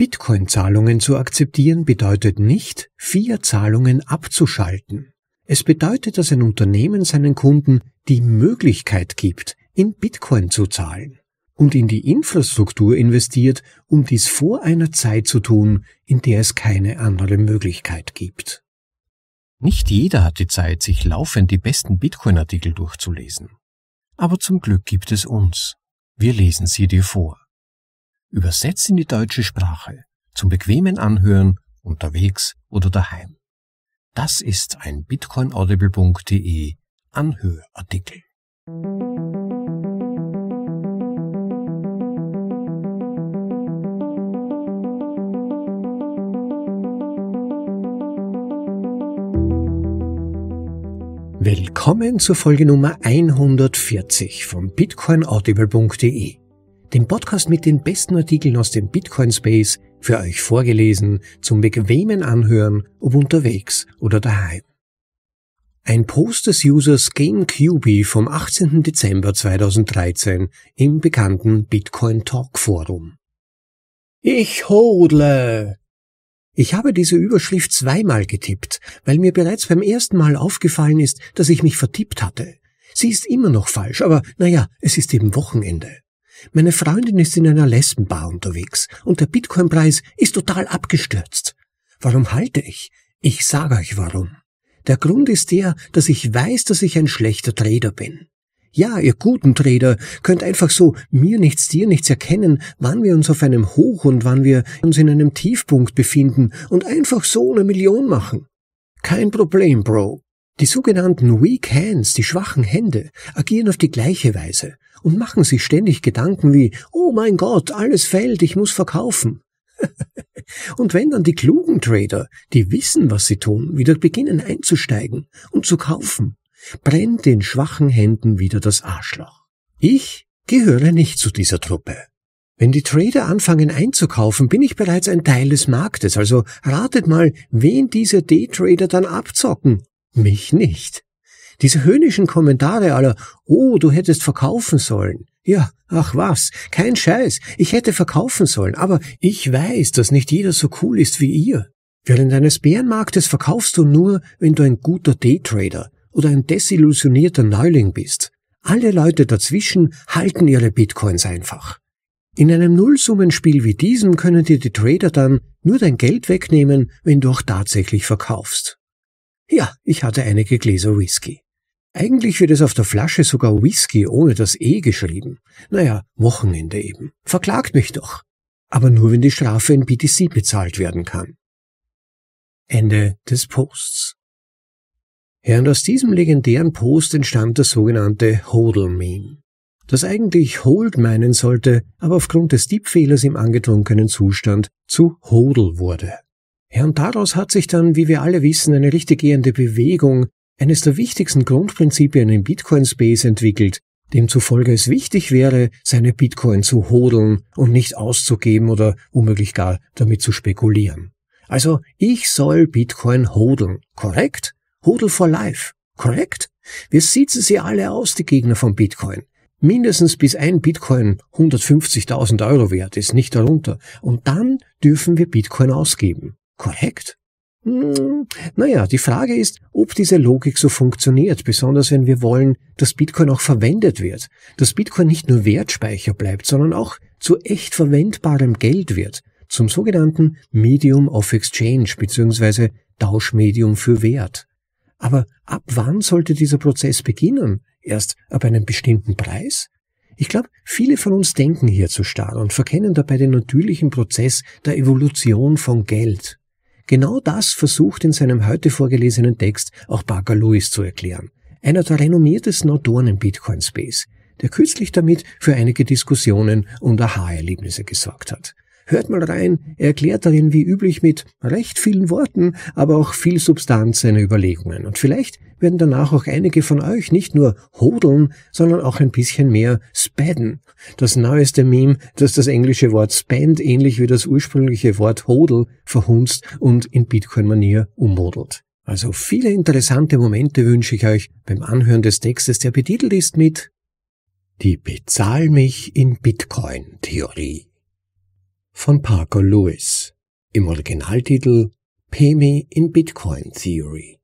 Bitcoin-Zahlungen zu akzeptieren bedeutet nicht, vier zahlungen abzuschalten. Es bedeutet, dass ein Unternehmen seinen Kunden die Möglichkeit gibt, in Bitcoin zu zahlen und in die Infrastruktur investiert, um dies vor einer Zeit zu tun, in der es keine andere Möglichkeit gibt. Nicht jeder hat die Zeit, sich laufend die besten Bitcoin-Artikel durchzulesen. Aber zum Glück gibt es uns. Wir lesen sie dir vor übersetzt in die deutsche Sprache, zum bequemen Anhören unterwegs oder daheim. Das ist ein bitcoinaudible.de Anhörartikel. Willkommen zur Folge Nummer 140 von bitcoinaudible.de den Podcast mit den besten Artikeln aus dem Bitcoin Space für euch vorgelesen, zum bequemen Anhören, ob unterwegs oder daheim. Ein Post des Users GameCube vom 18. Dezember 2013 im bekannten Bitcoin Talk Forum. Ich hodle! Ich habe diese Überschrift zweimal getippt, weil mir bereits beim ersten Mal aufgefallen ist, dass ich mich vertippt hatte. Sie ist immer noch falsch, aber naja, es ist eben Wochenende. Meine Freundin ist in einer Lesbenbar unterwegs und der Bitcoin-Preis ist total abgestürzt. Warum halte ich? Ich sage euch warum. Der Grund ist der, dass ich weiß, dass ich ein schlechter Trader bin. Ja, ihr guten Trader könnt einfach so mir nichts, dir nichts erkennen, wann wir uns auf einem Hoch und wann wir uns in einem Tiefpunkt befinden und einfach so eine Million machen. Kein Problem, Bro. Die sogenannten Weak Hands, die schwachen Hände, agieren auf die gleiche Weise und machen sich ständig Gedanken wie, oh mein Gott, alles fällt, ich muss verkaufen. und wenn dann die klugen Trader, die wissen, was sie tun, wieder beginnen einzusteigen und zu kaufen, brennt den schwachen Händen wieder das Arschloch. Ich gehöre nicht zu dieser Truppe. Wenn die Trader anfangen einzukaufen, bin ich bereits ein Teil des Marktes, also ratet mal, wen diese D-Trader dann abzocken. Mich nicht. Diese höhnischen Kommentare aller, oh, du hättest verkaufen sollen. Ja, ach was, kein Scheiß, ich hätte verkaufen sollen, aber ich weiß, dass nicht jeder so cool ist wie ihr. Während eines Bärenmarktes verkaufst du nur, wenn du ein guter Daytrader oder ein desillusionierter Neuling bist. Alle Leute dazwischen halten ihre Bitcoins einfach. In einem Nullsummenspiel wie diesem können dir die Trader dann nur dein Geld wegnehmen, wenn du auch tatsächlich verkaufst. Ja, ich hatte einige Gläser Whisky. Eigentlich wird es auf der Flasche sogar Whisky ohne das E geschrieben. Naja, Wochenende eben. Verklagt mich doch. Aber nur wenn die Strafe in BTC bezahlt werden kann. Ende des Posts. Ja, und aus diesem legendären Post entstand das sogenannte Hodel-Meme, das eigentlich Hold meinen sollte, aber aufgrund des Diebfehlers im angetrunkenen Zustand zu Hodel wurde. Ja, und daraus hat sich dann, wie wir alle wissen, eine richtig gehende Bewegung eines der wichtigsten Grundprinzipien im Bitcoin-Space entwickelt, demzufolge es wichtig wäre, seine Bitcoin zu hodeln und nicht auszugeben oder womöglich gar damit zu spekulieren. Also ich soll Bitcoin hodeln, korrekt? Hodel for life, korrekt? Wir sitzen sie alle aus, die Gegner von Bitcoin. Mindestens bis ein Bitcoin 150.000 Euro wert ist, nicht darunter. Und dann dürfen wir Bitcoin ausgeben, korrekt? Hm, naja, die Frage ist, ob diese Logik so funktioniert, besonders wenn wir wollen, dass Bitcoin auch verwendet wird, dass Bitcoin nicht nur Wertspeicher bleibt, sondern auch zu echt verwendbarem Geld wird, zum sogenannten Medium of Exchange bzw. Tauschmedium für Wert. Aber ab wann sollte dieser Prozess beginnen? Erst ab einem bestimmten Preis? Ich glaube, viele von uns denken hier zu starr und verkennen dabei den natürlichen Prozess der Evolution von Geld. Genau das versucht in seinem heute vorgelesenen Text auch Parker Lewis zu erklären, einer der renommiertesten Autoren im Bitcoin Space, der kürzlich damit für einige Diskussionen und Aha-Erlebnisse gesorgt hat. Hört mal rein, er erklärt darin wie üblich mit recht vielen Worten, aber auch viel Substanz seine Überlegungen. Und vielleicht werden danach auch einige von euch nicht nur hodeln, sondern auch ein bisschen mehr spadden. Das neueste Meme, das das englische Wort spend ähnlich wie das ursprüngliche Wort hodel verhunzt und in Bitcoin-Manier ummodelt. Also viele interessante Momente wünsche ich euch beim Anhören des Textes, der betitelt ist mit Die Bezahl mich in Bitcoin Theorie von Parker Lewis im Originaltitel Pay Me in Bitcoin Theory.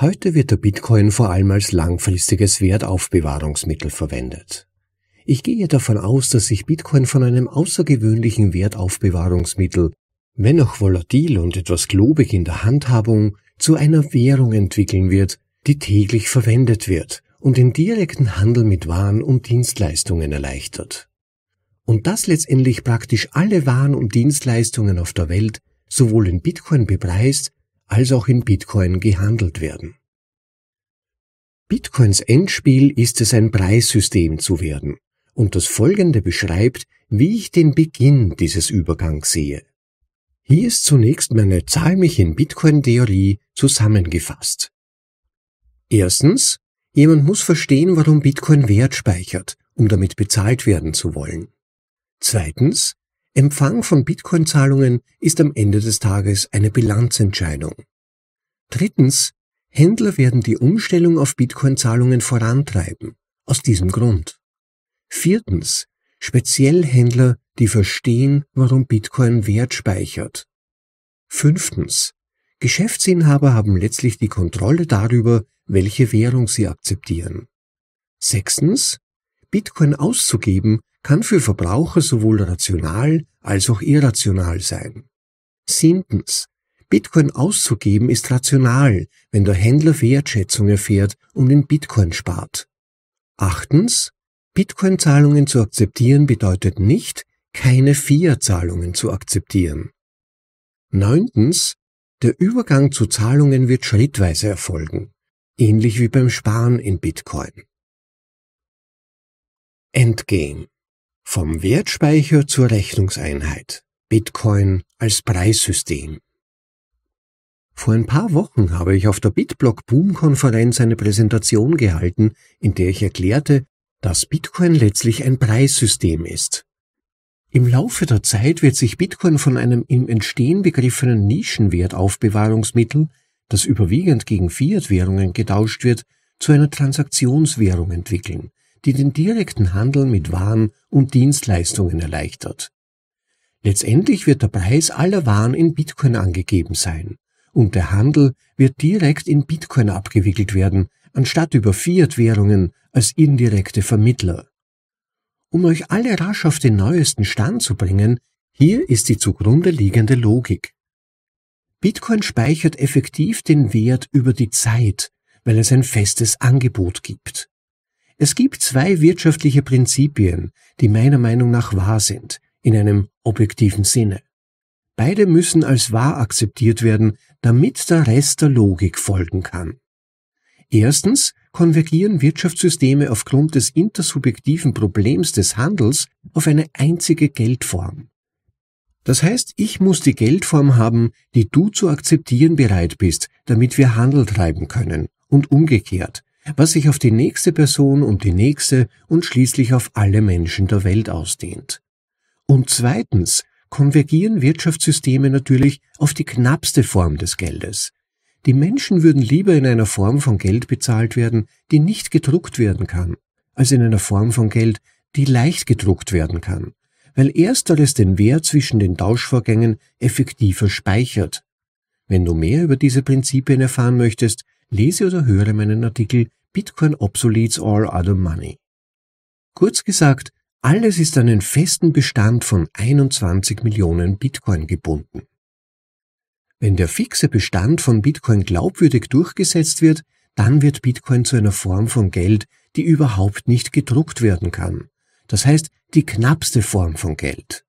Heute wird der Bitcoin vor allem als langfristiges Wertaufbewahrungsmittel verwendet. Ich gehe davon aus, dass sich Bitcoin von einem außergewöhnlichen Wertaufbewahrungsmittel, wenn auch volatil und etwas globig in der Handhabung, zu einer Währung entwickeln wird, die täglich verwendet wird und den direkten Handel mit Waren und Dienstleistungen erleichtert und dass letztendlich praktisch alle Waren und Dienstleistungen auf der Welt sowohl in Bitcoin bepreist als auch in Bitcoin gehandelt werden. Bitcoins Endspiel ist es, ein Preissystem zu werden, und das folgende beschreibt, wie ich den Beginn dieses Übergangs sehe. Hier ist zunächst meine zahlmischen Bitcoin-Theorie zusammengefasst. Erstens, jemand muss verstehen, warum Bitcoin Wert speichert, um damit bezahlt werden zu wollen. Zweitens, Empfang von Bitcoin-Zahlungen ist am Ende des Tages eine Bilanzentscheidung. Drittens, Händler werden die Umstellung auf Bitcoin-Zahlungen vorantreiben, aus diesem Grund. Viertens, speziell Händler, die verstehen, warum Bitcoin Wert speichert. Fünftens, Geschäftsinhaber haben letztlich die Kontrolle darüber, welche Währung sie akzeptieren. Sechstens, Bitcoin auszugeben kann für Verbraucher sowohl rational als auch irrational sein. Siebtens. Bitcoin auszugeben ist rational, wenn der Händler Wertschätzung erfährt und in Bitcoin spart. Achtens. Bitcoin-Zahlungen zu akzeptieren bedeutet nicht, keine Fiat-Zahlungen zu akzeptieren. Neuntens. Der Übergang zu Zahlungen wird schrittweise erfolgen, ähnlich wie beim Sparen in Bitcoin. Endgame vom Wertspeicher zur Rechnungseinheit. Bitcoin als Preissystem. Vor ein paar Wochen habe ich auf der Bitblock Boom Konferenz eine Präsentation gehalten, in der ich erklärte, dass Bitcoin letztlich ein Preissystem ist. Im Laufe der Zeit wird sich Bitcoin von einem im Entstehen begriffenen Nischenwertaufbewahrungsmittel, das überwiegend gegen Fiat-Währungen getauscht wird, zu einer Transaktionswährung entwickeln, die den direkten Handel mit Waren und Dienstleistungen erleichtert. Letztendlich wird der Preis aller Waren in Bitcoin angegeben sein und der Handel wird direkt in Bitcoin abgewickelt werden, anstatt über Fiat-Währungen als indirekte Vermittler. Um euch alle rasch auf den neuesten Stand zu bringen, hier ist die zugrunde liegende Logik. Bitcoin speichert effektiv den Wert über die Zeit, weil es ein festes Angebot gibt. Es gibt zwei wirtschaftliche Prinzipien, die meiner Meinung nach wahr sind, in einem objektiven Sinne. Beide müssen als wahr akzeptiert werden, damit der Rest der Logik folgen kann. Erstens konvergieren Wirtschaftssysteme aufgrund des intersubjektiven Problems des Handels auf eine einzige Geldform. Das heißt, ich muss die Geldform haben, die du zu akzeptieren bereit bist, damit wir Handel treiben können, und umgekehrt, was sich auf die nächste Person und die nächste und schließlich auf alle Menschen der Welt ausdehnt. Und zweitens konvergieren Wirtschaftssysteme natürlich auf die knappste Form des Geldes. Die Menschen würden lieber in einer Form von Geld bezahlt werden, die nicht gedruckt werden kann, als in einer Form von Geld, die leicht gedruckt werden kann, weil ersteres den Wert zwischen den Tauschvorgängen effektiver speichert. Wenn du mehr über diese Prinzipien erfahren möchtest, lese oder höre meinen Artikel Bitcoin obsoletes all other money. Kurz gesagt, alles ist an einen festen Bestand von 21 Millionen Bitcoin gebunden. Wenn der fixe Bestand von Bitcoin glaubwürdig durchgesetzt wird, dann wird Bitcoin zu einer Form von Geld, die überhaupt nicht gedruckt werden kann. Das heißt, die knappste Form von Geld.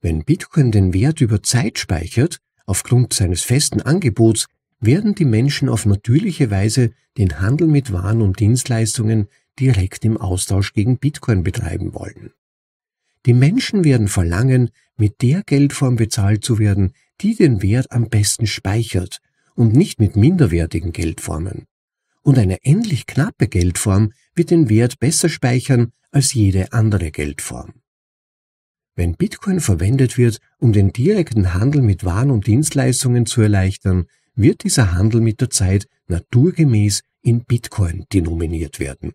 Wenn Bitcoin den Wert über Zeit speichert, aufgrund seines festen Angebots, werden die Menschen auf natürliche Weise den Handel mit Waren und Dienstleistungen direkt im Austausch gegen Bitcoin betreiben wollen. Die Menschen werden verlangen, mit der Geldform bezahlt zu werden, die den Wert am besten speichert und nicht mit minderwertigen Geldformen. Und eine endlich knappe Geldform wird den Wert besser speichern als jede andere Geldform. Wenn Bitcoin verwendet wird, um den direkten Handel mit Waren und Dienstleistungen zu erleichtern, wird dieser Handel mit der Zeit naturgemäß in Bitcoin denominiert werden.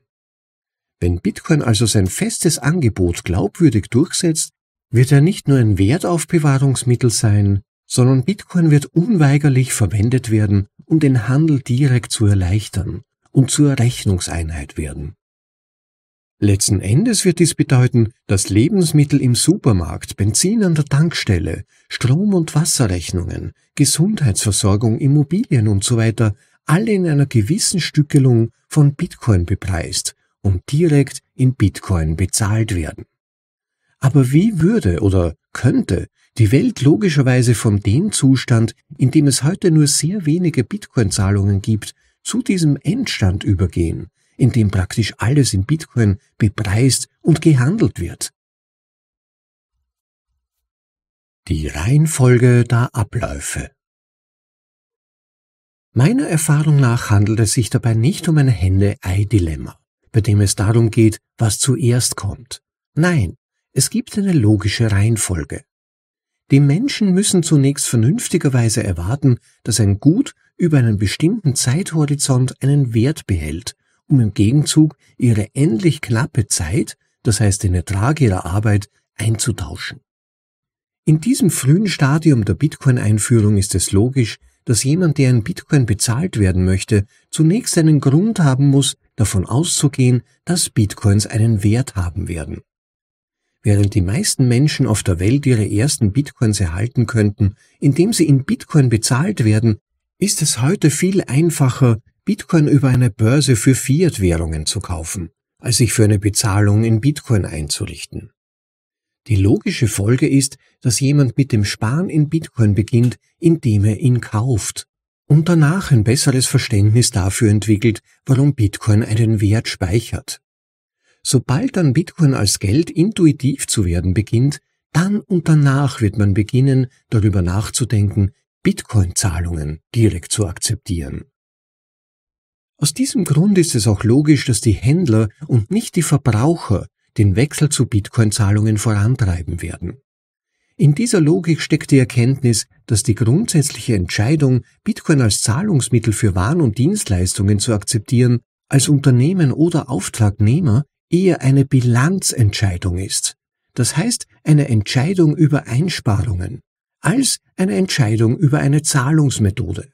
Wenn Bitcoin also sein festes Angebot glaubwürdig durchsetzt, wird er nicht nur ein Wertaufbewahrungsmittel sein, sondern Bitcoin wird unweigerlich verwendet werden, um den Handel direkt zu erleichtern und zur Rechnungseinheit werden. Letzten Endes wird dies bedeuten, dass Lebensmittel im Supermarkt, Benzin an der Tankstelle, Strom- und Wasserrechnungen, Gesundheitsversorgung, Immobilien usw. So alle in einer gewissen Stückelung von Bitcoin bepreist und direkt in Bitcoin bezahlt werden. Aber wie würde oder könnte die Welt logischerweise von dem Zustand, in dem es heute nur sehr wenige Bitcoin-Zahlungen gibt, zu diesem Endstand übergehen, in dem praktisch alles in Bitcoin bepreist und gehandelt wird. Die Reihenfolge der Abläufe Meiner Erfahrung nach handelt es sich dabei nicht um ein Hände-Ei-Dilemma, bei dem es darum geht, was zuerst kommt. Nein, es gibt eine logische Reihenfolge. Die Menschen müssen zunächst vernünftigerweise erwarten, dass ein Gut über einen bestimmten Zeithorizont einen Wert behält erhielten im Gegenzug ihre endlich knappe Zeit, das heißt den Ertrag ihrer Arbeit, einzutauschen. In diesem frühen Stadium der Bitcoin-Einführung ist es logisch, dass jemand, der in Bitcoin bezahlt werden möchte, zunächst einen Grund haben muss, davon auszugehen, dass Bitcoins einen Wert haben werden. Während die meisten Menschen auf der Welt ihre ersten Bitcoins erhalten könnten, indem sie in Bitcoin bezahlt werden, ist es heute viel einfacher, Bitcoin über eine Börse für Fiat-Währungen zu kaufen, als sich für eine Bezahlung in Bitcoin einzurichten. Die logische Folge ist, dass jemand mit dem Sparen in Bitcoin beginnt, indem er ihn kauft und danach ein besseres Verständnis dafür entwickelt, warum Bitcoin einen Wert speichert. Sobald dann Bitcoin als Geld intuitiv zu werden beginnt, dann und danach wird man beginnen, darüber nachzudenken, Bitcoin-Zahlungen direkt zu akzeptieren. Aus diesem Grund ist es auch logisch, dass die Händler und nicht die Verbraucher den Wechsel zu Bitcoin-Zahlungen vorantreiben werden. In dieser Logik steckt die Erkenntnis, dass die grundsätzliche Entscheidung, Bitcoin als Zahlungsmittel für Waren und Dienstleistungen zu akzeptieren, als Unternehmen oder Auftragnehmer eher eine Bilanzentscheidung ist, das heißt eine Entscheidung über Einsparungen, als eine Entscheidung über eine Zahlungsmethode.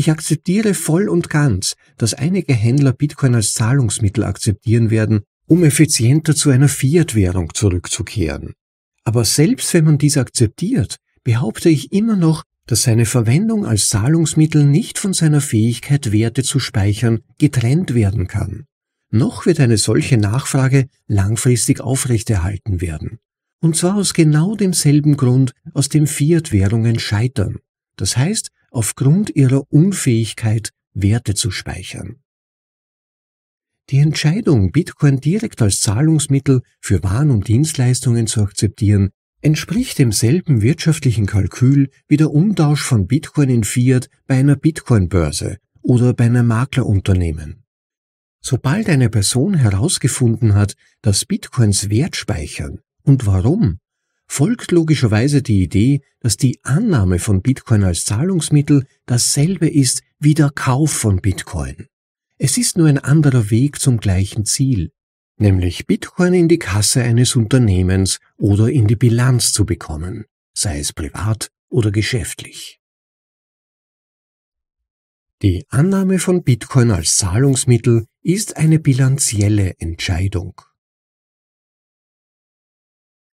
Ich akzeptiere voll und ganz, dass einige Händler Bitcoin als Zahlungsmittel akzeptieren werden, um effizienter zu einer Fiat-Währung zurückzukehren. Aber selbst wenn man dies akzeptiert, behaupte ich immer noch, dass seine Verwendung als Zahlungsmittel nicht von seiner Fähigkeit, Werte zu speichern, getrennt werden kann. Noch wird eine solche Nachfrage langfristig aufrechterhalten werden. Und zwar aus genau demselben Grund, aus dem Fiat-Währungen scheitern. Das heißt, aufgrund ihrer Unfähigkeit, Werte zu speichern. Die Entscheidung, Bitcoin direkt als Zahlungsmittel für Waren und Dienstleistungen zu akzeptieren, entspricht demselben wirtschaftlichen Kalkül wie der Umtausch von Bitcoin in Fiat bei einer Bitcoin-Börse oder bei einem Maklerunternehmen. Sobald eine Person herausgefunden hat, dass Bitcoins Wert speichern und warum, folgt logischerweise die Idee, dass die Annahme von Bitcoin als Zahlungsmittel dasselbe ist wie der Kauf von Bitcoin. Es ist nur ein anderer Weg zum gleichen Ziel, nämlich Bitcoin in die Kasse eines Unternehmens oder in die Bilanz zu bekommen, sei es privat oder geschäftlich. Die Annahme von Bitcoin als Zahlungsmittel ist eine bilanzielle Entscheidung.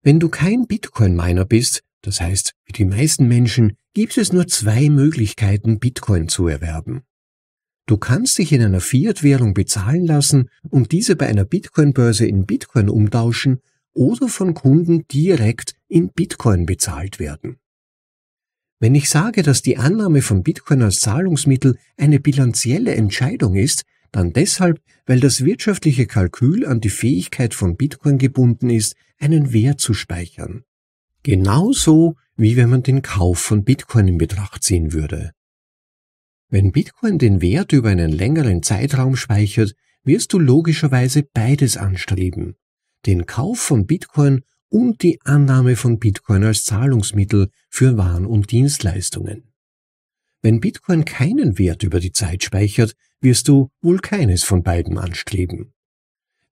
Wenn du kein Bitcoin-Miner bist, das heißt wie die meisten Menschen, gibt es nur zwei Möglichkeiten, Bitcoin zu erwerben. Du kannst dich in einer Fiat-Währung bezahlen lassen und diese bei einer Bitcoin-Börse in Bitcoin umtauschen oder von Kunden direkt in Bitcoin bezahlt werden. Wenn ich sage, dass die Annahme von Bitcoin als Zahlungsmittel eine bilanzielle Entscheidung ist, dann deshalb, weil das wirtschaftliche Kalkül an die Fähigkeit von Bitcoin gebunden ist, einen Wert zu speichern. Genauso wie wenn man den Kauf von Bitcoin in Betracht ziehen würde. Wenn Bitcoin den Wert über einen längeren Zeitraum speichert, wirst du logischerweise beides anstreben. Den Kauf von Bitcoin und die Annahme von Bitcoin als Zahlungsmittel für Waren und Dienstleistungen. Wenn Bitcoin keinen Wert über die Zeit speichert, wirst du wohl keines von beiden anstreben.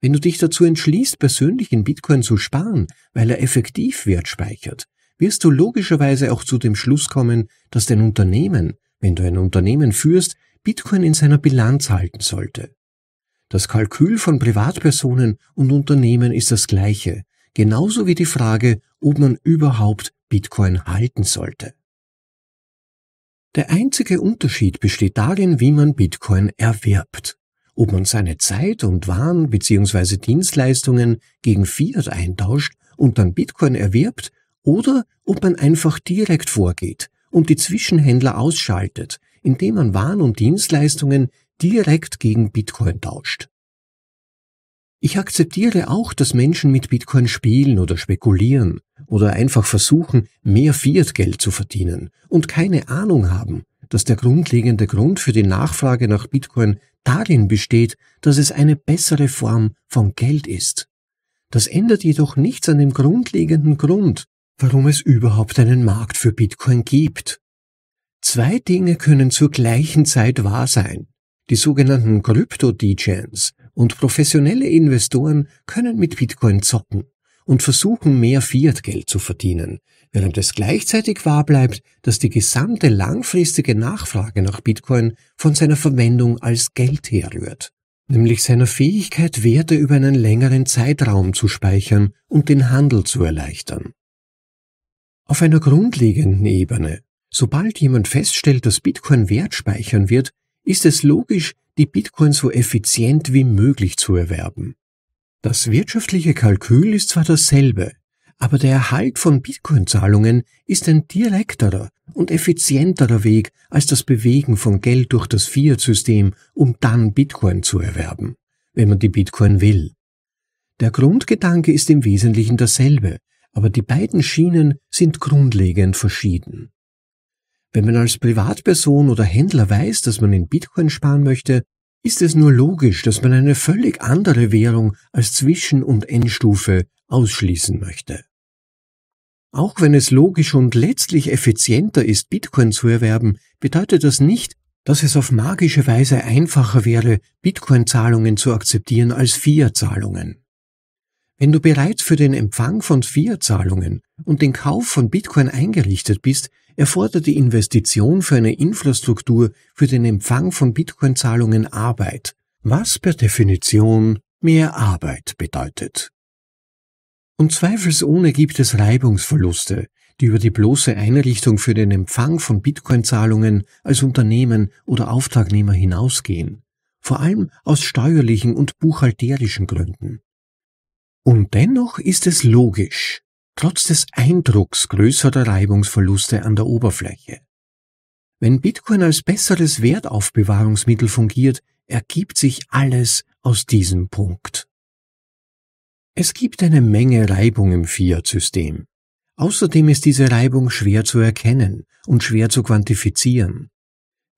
Wenn du dich dazu entschließt, persönlich in Bitcoin zu sparen, weil er effektiv Wert speichert, wirst du logischerweise auch zu dem Schluss kommen, dass dein Unternehmen, wenn du ein Unternehmen führst, Bitcoin in seiner Bilanz halten sollte. Das Kalkül von Privatpersonen und Unternehmen ist das gleiche, genauso wie die Frage, ob man überhaupt Bitcoin halten sollte. Der einzige Unterschied besteht darin, wie man Bitcoin erwirbt ob man seine Zeit und Waren bzw. Dienstleistungen gegen Fiat eintauscht und dann Bitcoin erwirbt oder ob man einfach direkt vorgeht und die Zwischenhändler ausschaltet, indem man Waren und Dienstleistungen direkt gegen Bitcoin tauscht. Ich akzeptiere auch, dass Menschen mit Bitcoin spielen oder spekulieren oder einfach versuchen, mehr Fiat-Geld zu verdienen und keine Ahnung haben, dass der grundlegende Grund für die Nachfrage nach Bitcoin darin besteht, dass es eine bessere Form von Geld ist. Das ändert jedoch nichts an dem grundlegenden Grund, warum es überhaupt einen Markt für Bitcoin gibt. Zwei Dinge können zur gleichen Zeit wahr sein. Die sogenannten Krypto-DJs und professionelle Investoren können mit Bitcoin zocken und versuchen mehr Fiat-Geld zu verdienen, während es gleichzeitig wahr bleibt, dass die gesamte langfristige Nachfrage nach Bitcoin von seiner Verwendung als Geld herrührt, nämlich seiner Fähigkeit, Werte über einen längeren Zeitraum zu speichern und den Handel zu erleichtern. Auf einer grundlegenden Ebene, sobald jemand feststellt, dass Bitcoin Wert speichern wird, ist es logisch, die Bitcoin so effizient wie möglich zu erwerben. Das wirtschaftliche Kalkül ist zwar dasselbe, aber der Erhalt von Bitcoin-Zahlungen ist ein direkterer und effizienterer Weg als das Bewegen von Geld durch das Fiat-System, um dann Bitcoin zu erwerben, wenn man die Bitcoin will. Der Grundgedanke ist im Wesentlichen dasselbe, aber die beiden Schienen sind grundlegend verschieden. Wenn man als Privatperson oder Händler weiß, dass man in Bitcoin sparen möchte, ist es nur logisch, dass man eine völlig andere Währung als Zwischen- und Endstufe ausschließen möchte. Auch wenn es logisch und letztlich effizienter ist, Bitcoin zu erwerben, bedeutet das nicht, dass es auf magische Weise einfacher wäre, Bitcoin-Zahlungen zu akzeptieren als Fiat-Zahlungen. Wenn du bereits für den Empfang von Fiat-Zahlungen und den Kauf von Bitcoin eingerichtet bist, erfordert die Investition für eine Infrastruktur für den Empfang von Bitcoin-Zahlungen Arbeit, was per Definition mehr Arbeit bedeutet. Und zweifelsohne gibt es Reibungsverluste, die über die bloße Einrichtung für den Empfang von Bitcoin-Zahlungen als Unternehmen oder Auftragnehmer hinausgehen, vor allem aus steuerlichen und buchhalterischen Gründen. Und dennoch ist es logisch, trotz des Eindrucks größerer Reibungsverluste an der Oberfläche. Wenn Bitcoin als besseres Wertaufbewahrungsmittel fungiert, ergibt sich alles aus diesem Punkt. Es gibt eine Menge Reibung im Fiat-System. Außerdem ist diese Reibung schwer zu erkennen und schwer zu quantifizieren.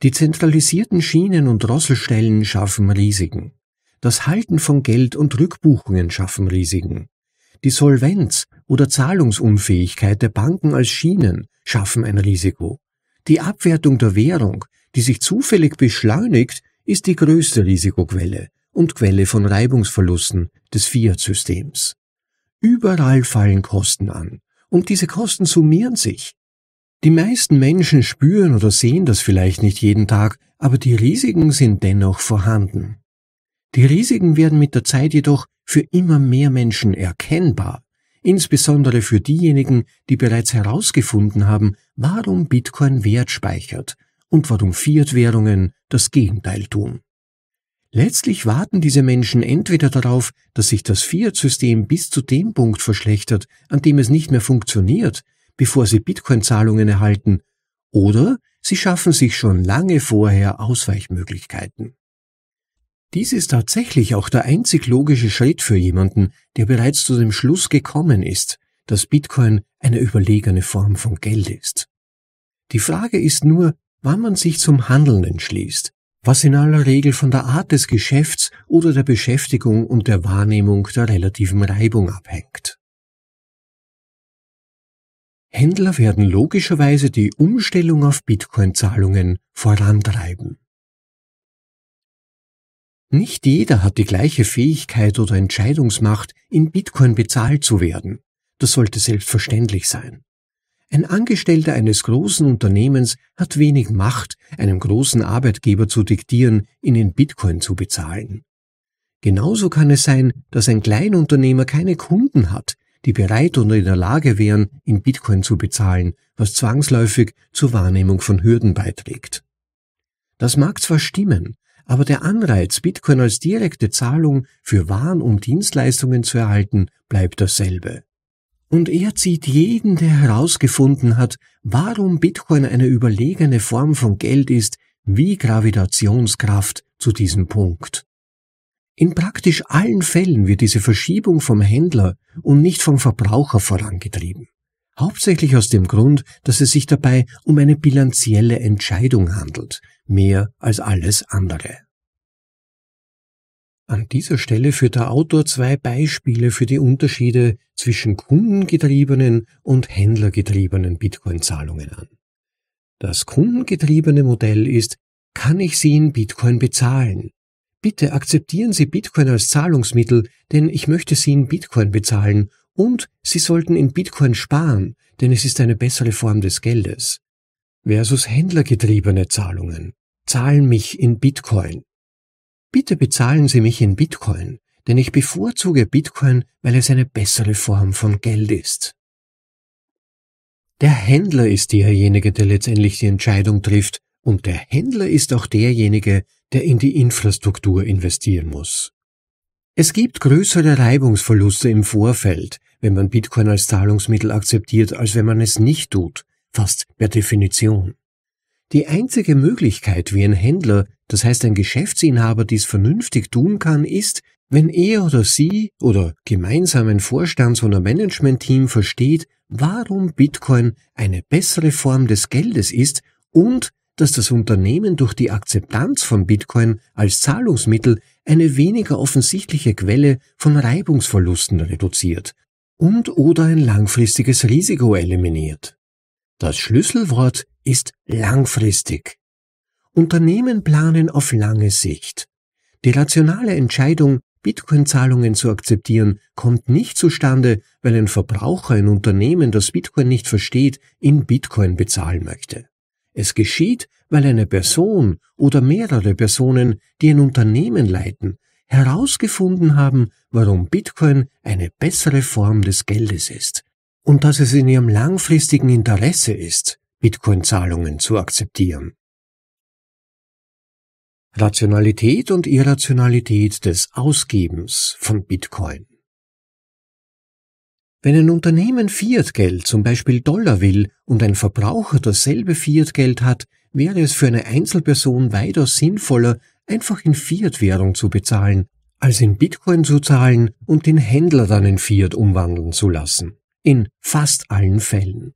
Die zentralisierten Schienen und Drosselstellen schaffen Risiken. Das Halten von Geld und Rückbuchungen schaffen Risiken. Die Solvenz oder Zahlungsunfähigkeit der Banken als Schienen schaffen ein Risiko. Die Abwertung der Währung, die sich zufällig beschleunigt, ist die größte Risikoquelle, und Quelle von Reibungsverlusten des Fiat-Systems. Überall fallen Kosten an, und diese Kosten summieren sich. Die meisten Menschen spüren oder sehen das vielleicht nicht jeden Tag, aber die Risiken sind dennoch vorhanden. Die Risiken werden mit der Zeit jedoch für immer mehr Menschen erkennbar, insbesondere für diejenigen, die bereits herausgefunden haben, warum Bitcoin Wert speichert und warum Fiat-Währungen das Gegenteil tun. Letztlich warten diese Menschen entweder darauf, dass sich das Fiat-System bis zu dem Punkt verschlechtert, an dem es nicht mehr funktioniert, bevor sie Bitcoin-Zahlungen erhalten, oder sie schaffen sich schon lange vorher Ausweichmöglichkeiten. Dies ist tatsächlich auch der einzig logische Schritt für jemanden, der bereits zu dem Schluss gekommen ist, dass Bitcoin eine überlegene Form von Geld ist. Die Frage ist nur, wann man sich zum Handeln entschließt was in aller Regel von der Art des Geschäfts oder der Beschäftigung und der Wahrnehmung der relativen Reibung abhängt. Händler werden logischerweise die Umstellung auf Bitcoin-Zahlungen vorantreiben. Nicht jeder hat die gleiche Fähigkeit oder Entscheidungsmacht, in Bitcoin bezahlt zu werden. Das sollte selbstverständlich sein. Ein Angestellter eines großen Unternehmens hat wenig Macht, einem großen Arbeitgeber zu diktieren, ihn in Bitcoin zu bezahlen. Genauso kann es sein, dass ein Kleinunternehmer keine Kunden hat, die bereit oder in der Lage wären, in Bitcoin zu bezahlen, was zwangsläufig zur Wahrnehmung von Hürden beiträgt. Das mag zwar stimmen, aber der Anreiz, Bitcoin als direkte Zahlung für Waren und Dienstleistungen zu erhalten, bleibt dasselbe. Und er zieht jeden, der herausgefunden hat, warum Bitcoin eine überlegene Form von Geld ist, wie Gravitationskraft zu diesem Punkt. In praktisch allen Fällen wird diese Verschiebung vom Händler und nicht vom Verbraucher vorangetrieben. Hauptsächlich aus dem Grund, dass es sich dabei um eine bilanzielle Entscheidung handelt, mehr als alles andere. An dieser Stelle führt der Autor zwei Beispiele für die Unterschiede zwischen kundengetriebenen und händlergetriebenen Bitcoin-Zahlungen an. Das kundengetriebene Modell ist, kann ich Sie in Bitcoin bezahlen? Bitte akzeptieren Sie Bitcoin als Zahlungsmittel, denn ich möchte Sie in Bitcoin bezahlen und Sie sollten in Bitcoin sparen, denn es ist eine bessere Form des Geldes. Versus händlergetriebene Zahlungen. Zahlen mich in Bitcoin. Bitte bezahlen Sie mich in Bitcoin, denn ich bevorzuge Bitcoin, weil es eine bessere Form von Geld ist. Der Händler ist derjenige, der letztendlich die Entscheidung trifft, und der Händler ist auch derjenige, der in die Infrastruktur investieren muss. Es gibt größere Reibungsverluste im Vorfeld, wenn man Bitcoin als Zahlungsmittel akzeptiert, als wenn man es nicht tut, fast per Definition. Die einzige Möglichkeit, wie ein Händler das heißt, ein Geschäftsinhaber dies vernünftig tun kann, ist, wenn er oder sie oder gemeinsam ein Vorstands- oder Managementteam versteht, warum Bitcoin eine bessere Form des Geldes ist und dass das Unternehmen durch die Akzeptanz von Bitcoin als Zahlungsmittel eine weniger offensichtliche Quelle von Reibungsverlusten reduziert und oder ein langfristiges Risiko eliminiert. Das Schlüsselwort ist langfristig. Unternehmen planen auf lange Sicht. Die rationale Entscheidung, Bitcoin-Zahlungen zu akzeptieren, kommt nicht zustande, weil ein Verbraucher ein Unternehmen, das Bitcoin nicht versteht, in Bitcoin bezahlen möchte. Es geschieht, weil eine Person oder mehrere Personen, die ein Unternehmen leiten, herausgefunden haben, warum Bitcoin eine bessere Form des Geldes ist und dass es in ihrem langfristigen Interesse ist, Bitcoin-Zahlungen zu akzeptieren. Rationalität und Irrationalität des Ausgebens von Bitcoin. Wenn ein Unternehmen Fiatgeld, zum Beispiel Dollar, will und ein Verbraucher dasselbe Fiatgeld hat, wäre es für eine Einzelperson weitaus sinnvoller, einfach in Fiat-Währung zu bezahlen, als in Bitcoin zu zahlen und den Händler dann in Fiat umwandeln zu lassen. In fast allen Fällen.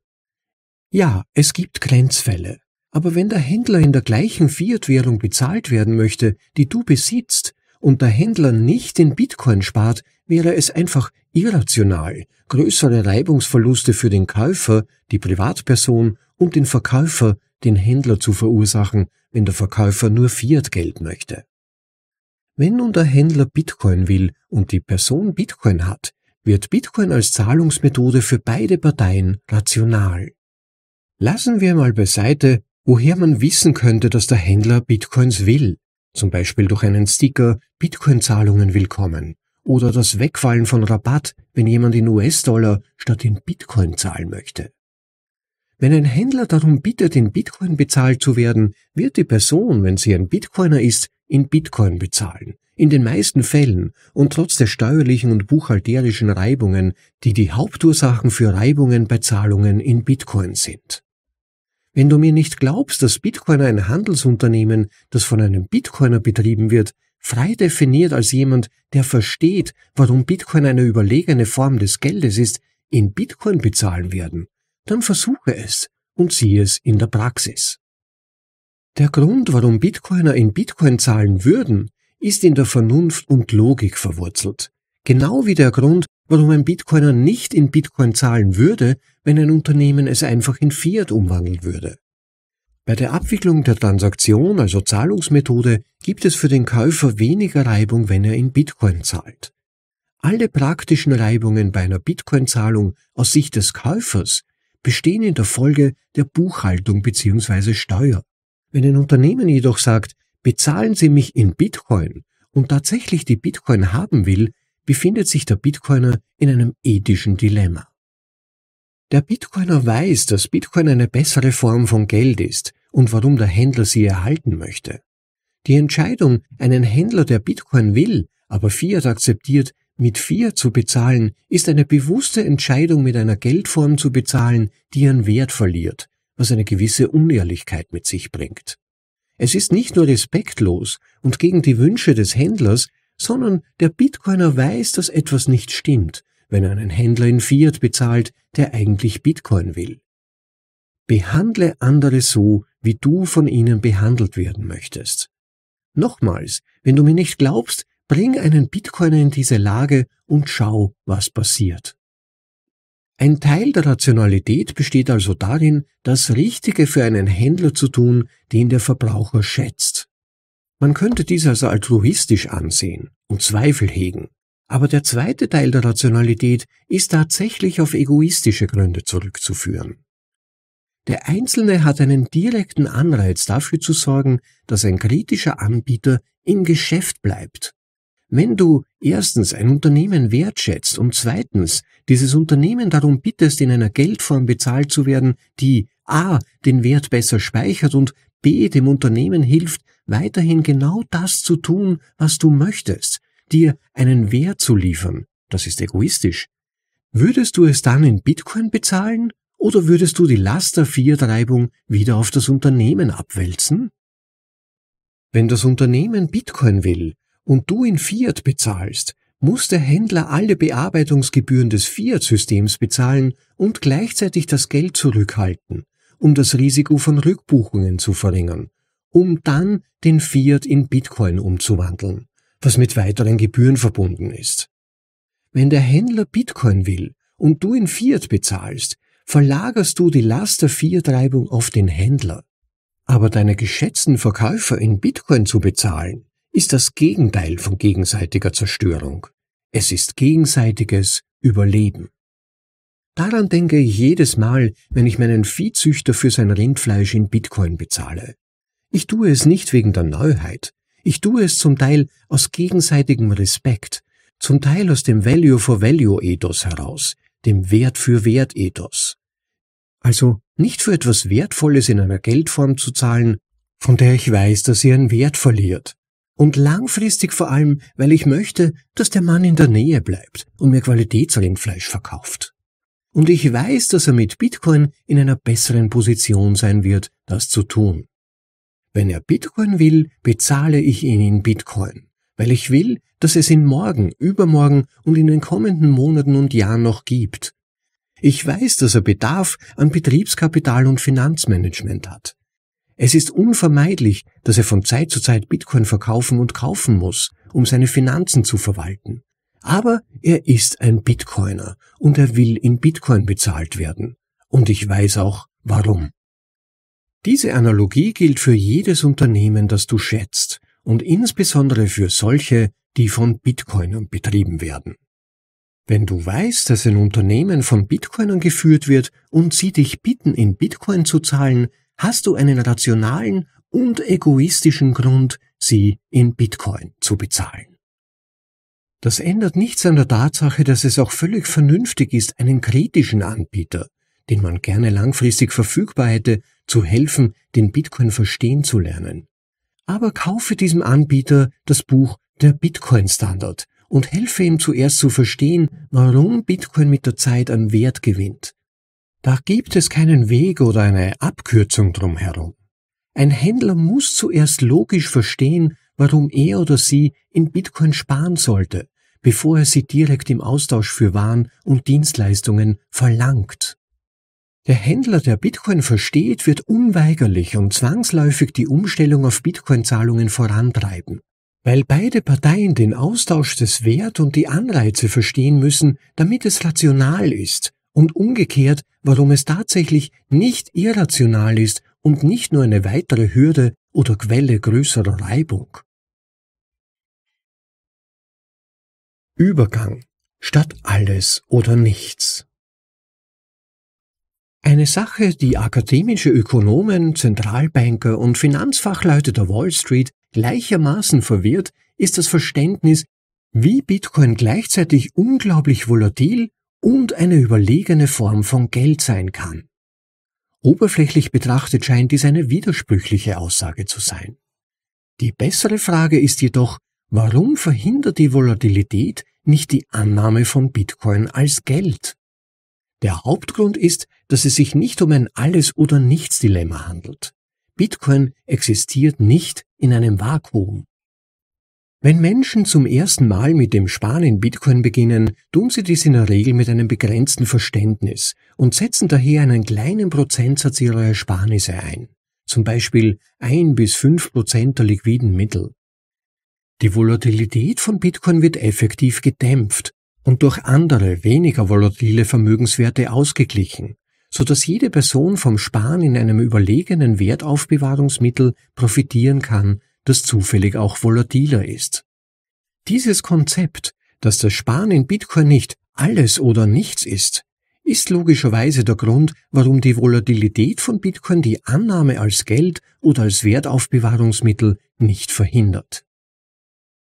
Ja, es gibt Grenzfälle. Aber wenn der Händler in der gleichen Fiat-Währung bezahlt werden möchte, die du besitzt, und der Händler nicht in Bitcoin spart, wäre es einfach irrational, größere Reibungsverluste für den Käufer, die Privatperson und den Verkäufer, den Händler zu verursachen, wenn der Verkäufer nur Fiat-Geld möchte. Wenn nun der Händler Bitcoin will und die Person Bitcoin hat, wird Bitcoin als Zahlungsmethode für beide Parteien rational. Lassen wir mal beiseite, woher man wissen könnte, dass der Händler Bitcoins will, zum Beispiel durch einen Sticker Bitcoin-Zahlungen willkommen oder das Wegfallen von Rabatt, wenn jemand in US-Dollar statt in Bitcoin zahlen möchte. Wenn ein Händler darum bittet, in Bitcoin bezahlt zu werden, wird die Person, wenn sie ein Bitcoiner ist, in Bitcoin bezahlen. In den meisten Fällen und trotz der steuerlichen und buchhalterischen Reibungen, die die Hauptursachen für Reibungen bei Zahlungen in Bitcoin sind. Wenn du mir nicht glaubst, dass Bitcoin ein Handelsunternehmen, das von einem Bitcoiner betrieben wird, frei definiert als jemand, der versteht, warum Bitcoin eine überlegene Form des Geldes ist, in Bitcoin bezahlen werden, dann versuche es und siehe es in der Praxis. Der Grund, warum Bitcoiner in Bitcoin zahlen würden, ist in der Vernunft und Logik verwurzelt. Genau wie der Grund, warum ein Bitcoiner nicht in Bitcoin zahlen würde, wenn ein Unternehmen es einfach in Fiat umwandeln würde. Bei der Abwicklung der Transaktion, also Zahlungsmethode, gibt es für den Käufer weniger Reibung, wenn er in Bitcoin zahlt. Alle praktischen Reibungen bei einer Bitcoin-Zahlung aus Sicht des Käufers bestehen in der Folge der Buchhaltung bzw. Steuer. Wenn ein Unternehmen jedoch sagt, bezahlen Sie mich in Bitcoin und tatsächlich die Bitcoin haben will, befindet sich der Bitcoiner in einem ethischen Dilemma. Der Bitcoiner weiß, dass Bitcoin eine bessere Form von Geld ist und warum der Händler sie erhalten möchte. Die Entscheidung, einen Händler, der Bitcoin will, aber Fiat akzeptiert, mit Fiat zu bezahlen, ist eine bewusste Entscheidung, mit einer Geldform zu bezahlen, die ihren Wert verliert, was eine gewisse Unehrlichkeit mit sich bringt. Es ist nicht nur respektlos und gegen die Wünsche des Händlers, sondern der Bitcoiner weiß, dass etwas nicht stimmt, wenn er einen Händler in Fiat bezahlt, der eigentlich Bitcoin will. Behandle andere so, wie du von ihnen behandelt werden möchtest. Nochmals, wenn du mir nicht glaubst, bring einen Bitcoiner in diese Lage und schau, was passiert. Ein Teil der Rationalität besteht also darin, das Richtige für einen Händler zu tun, den der Verbraucher schätzt. Man könnte dies also altruistisch ansehen und Zweifel hegen, aber der zweite Teil der Rationalität ist tatsächlich auf egoistische Gründe zurückzuführen. Der Einzelne hat einen direkten Anreiz dafür zu sorgen, dass ein kritischer Anbieter im Geschäft bleibt. Wenn du erstens ein Unternehmen wertschätzt und zweitens dieses Unternehmen darum bittest, in einer Geldform bezahlt zu werden, die a. den Wert besser speichert und b. dem Unternehmen hilft, weiterhin genau das zu tun, was du möchtest, dir einen Wert zu liefern. Das ist egoistisch. Würdest du es dann in Bitcoin bezahlen oder würdest du die Last der Fiat-Reibung wieder auf das Unternehmen abwälzen? Wenn das Unternehmen Bitcoin will und du in Fiat bezahlst, muss der Händler alle Bearbeitungsgebühren des Fiat-Systems bezahlen und gleichzeitig das Geld zurückhalten, um das Risiko von Rückbuchungen zu verringern, um dann den Fiat in Bitcoin umzuwandeln was mit weiteren Gebühren verbunden ist. Wenn der Händler Bitcoin will und du in Fiat bezahlst, verlagerst du die Last der Fiat-Reibung auf den Händler. Aber deine geschätzten Verkäufer in Bitcoin zu bezahlen, ist das Gegenteil von gegenseitiger Zerstörung. Es ist gegenseitiges Überleben. Daran denke ich jedes Mal, wenn ich meinen Viehzüchter für sein Rindfleisch in Bitcoin bezahle. Ich tue es nicht wegen der Neuheit, ich tue es zum Teil aus gegenseitigem Respekt, zum Teil aus dem Value-for-Value-Ethos heraus, dem Wert-für-Wert-Ethos. Also nicht für etwas Wertvolles in einer Geldform zu zahlen, von der ich weiß, dass sie einen Wert verliert. Und langfristig vor allem, weil ich möchte, dass der Mann in der Nähe bleibt und mir Qualitätsrindfleisch verkauft. Und ich weiß, dass er mit Bitcoin in einer besseren Position sein wird, das zu tun. Wenn er Bitcoin will, bezahle ich ihn in Bitcoin, weil ich will, dass es ihn morgen, übermorgen und in den kommenden Monaten und Jahren noch gibt. Ich weiß, dass er Bedarf an Betriebskapital und Finanzmanagement hat. Es ist unvermeidlich, dass er von Zeit zu Zeit Bitcoin verkaufen und kaufen muss, um seine Finanzen zu verwalten. Aber er ist ein Bitcoiner und er will in Bitcoin bezahlt werden. Und ich weiß auch, warum. Diese Analogie gilt für jedes Unternehmen, das du schätzt und insbesondere für solche, die von Bitcoinern betrieben werden. Wenn du weißt, dass ein Unternehmen von Bitcoinern geführt wird und sie dich bitten, in Bitcoin zu zahlen, hast du einen rationalen und egoistischen Grund, sie in Bitcoin zu bezahlen. Das ändert nichts an der Tatsache, dass es auch völlig vernünftig ist, einen kritischen Anbieter den man gerne langfristig verfügbar hätte, zu helfen, den Bitcoin verstehen zu lernen. Aber kaufe diesem Anbieter das Buch Der Bitcoin Standard und helfe ihm zuerst zu verstehen, warum Bitcoin mit der Zeit an Wert gewinnt. Da gibt es keinen Weg oder eine Abkürzung drumherum. Ein Händler muss zuerst logisch verstehen, warum er oder sie in Bitcoin sparen sollte, bevor er sie direkt im Austausch für Waren und Dienstleistungen verlangt. Der Händler, der Bitcoin versteht, wird unweigerlich und zwangsläufig die Umstellung auf Bitcoin-Zahlungen vorantreiben, weil beide Parteien den Austausch des Wert und die Anreize verstehen müssen, damit es rational ist und umgekehrt, warum es tatsächlich nicht irrational ist und nicht nur eine weitere Hürde oder Quelle größerer Reibung. Übergang statt alles oder nichts. Eine Sache, die akademische Ökonomen, Zentralbanker und Finanzfachleute der Wall Street gleichermaßen verwirrt, ist das Verständnis, wie Bitcoin gleichzeitig unglaublich volatil und eine überlegene Form von Geld sein kann. Oberflächlich betrachtet scheint dies eine widersprüchliche Aussage zu sein. Die bessere Frage ist jedoch, warum verhindert die Volatilität nicht die Annahme von Bitcoin als Geld? Der Hauptgrund ist, dass es sich nicht um ein Alles- oder Nichts-Dilemma handelt. Bitcoin existiert nicht in einem Vakuum. Wenn Menschen zum ersten Mal mit dem Sparen in Bitcoin beginnen, tun sie dies in der Regel mit einem begrenzten Verständnis und setzen daher einen kleinen Prozentsatz ihrer Ersparnisse ein, zum Beispiel ein bis fünf Prozent der liquiden Mittel. Die Volatilität von Bitcoin wird effektiv gedämpft und durch andere weniger volatile Vermögenswerte ausgeglichen, so dass jede Person vom Sparen in einem überlegenen Wertaufbewahrungsmittel profitieren kann, das zufällig auch volatiler ist. Dieses Konzept, dass das Sparen in Bitcoin nicht alles oder nichts ist, ist logischerweise der Grund, warum die Volatilität von Bitcoin die Annahme als Geld oder als Wertaufbewahrungsmittel nicht verhindert.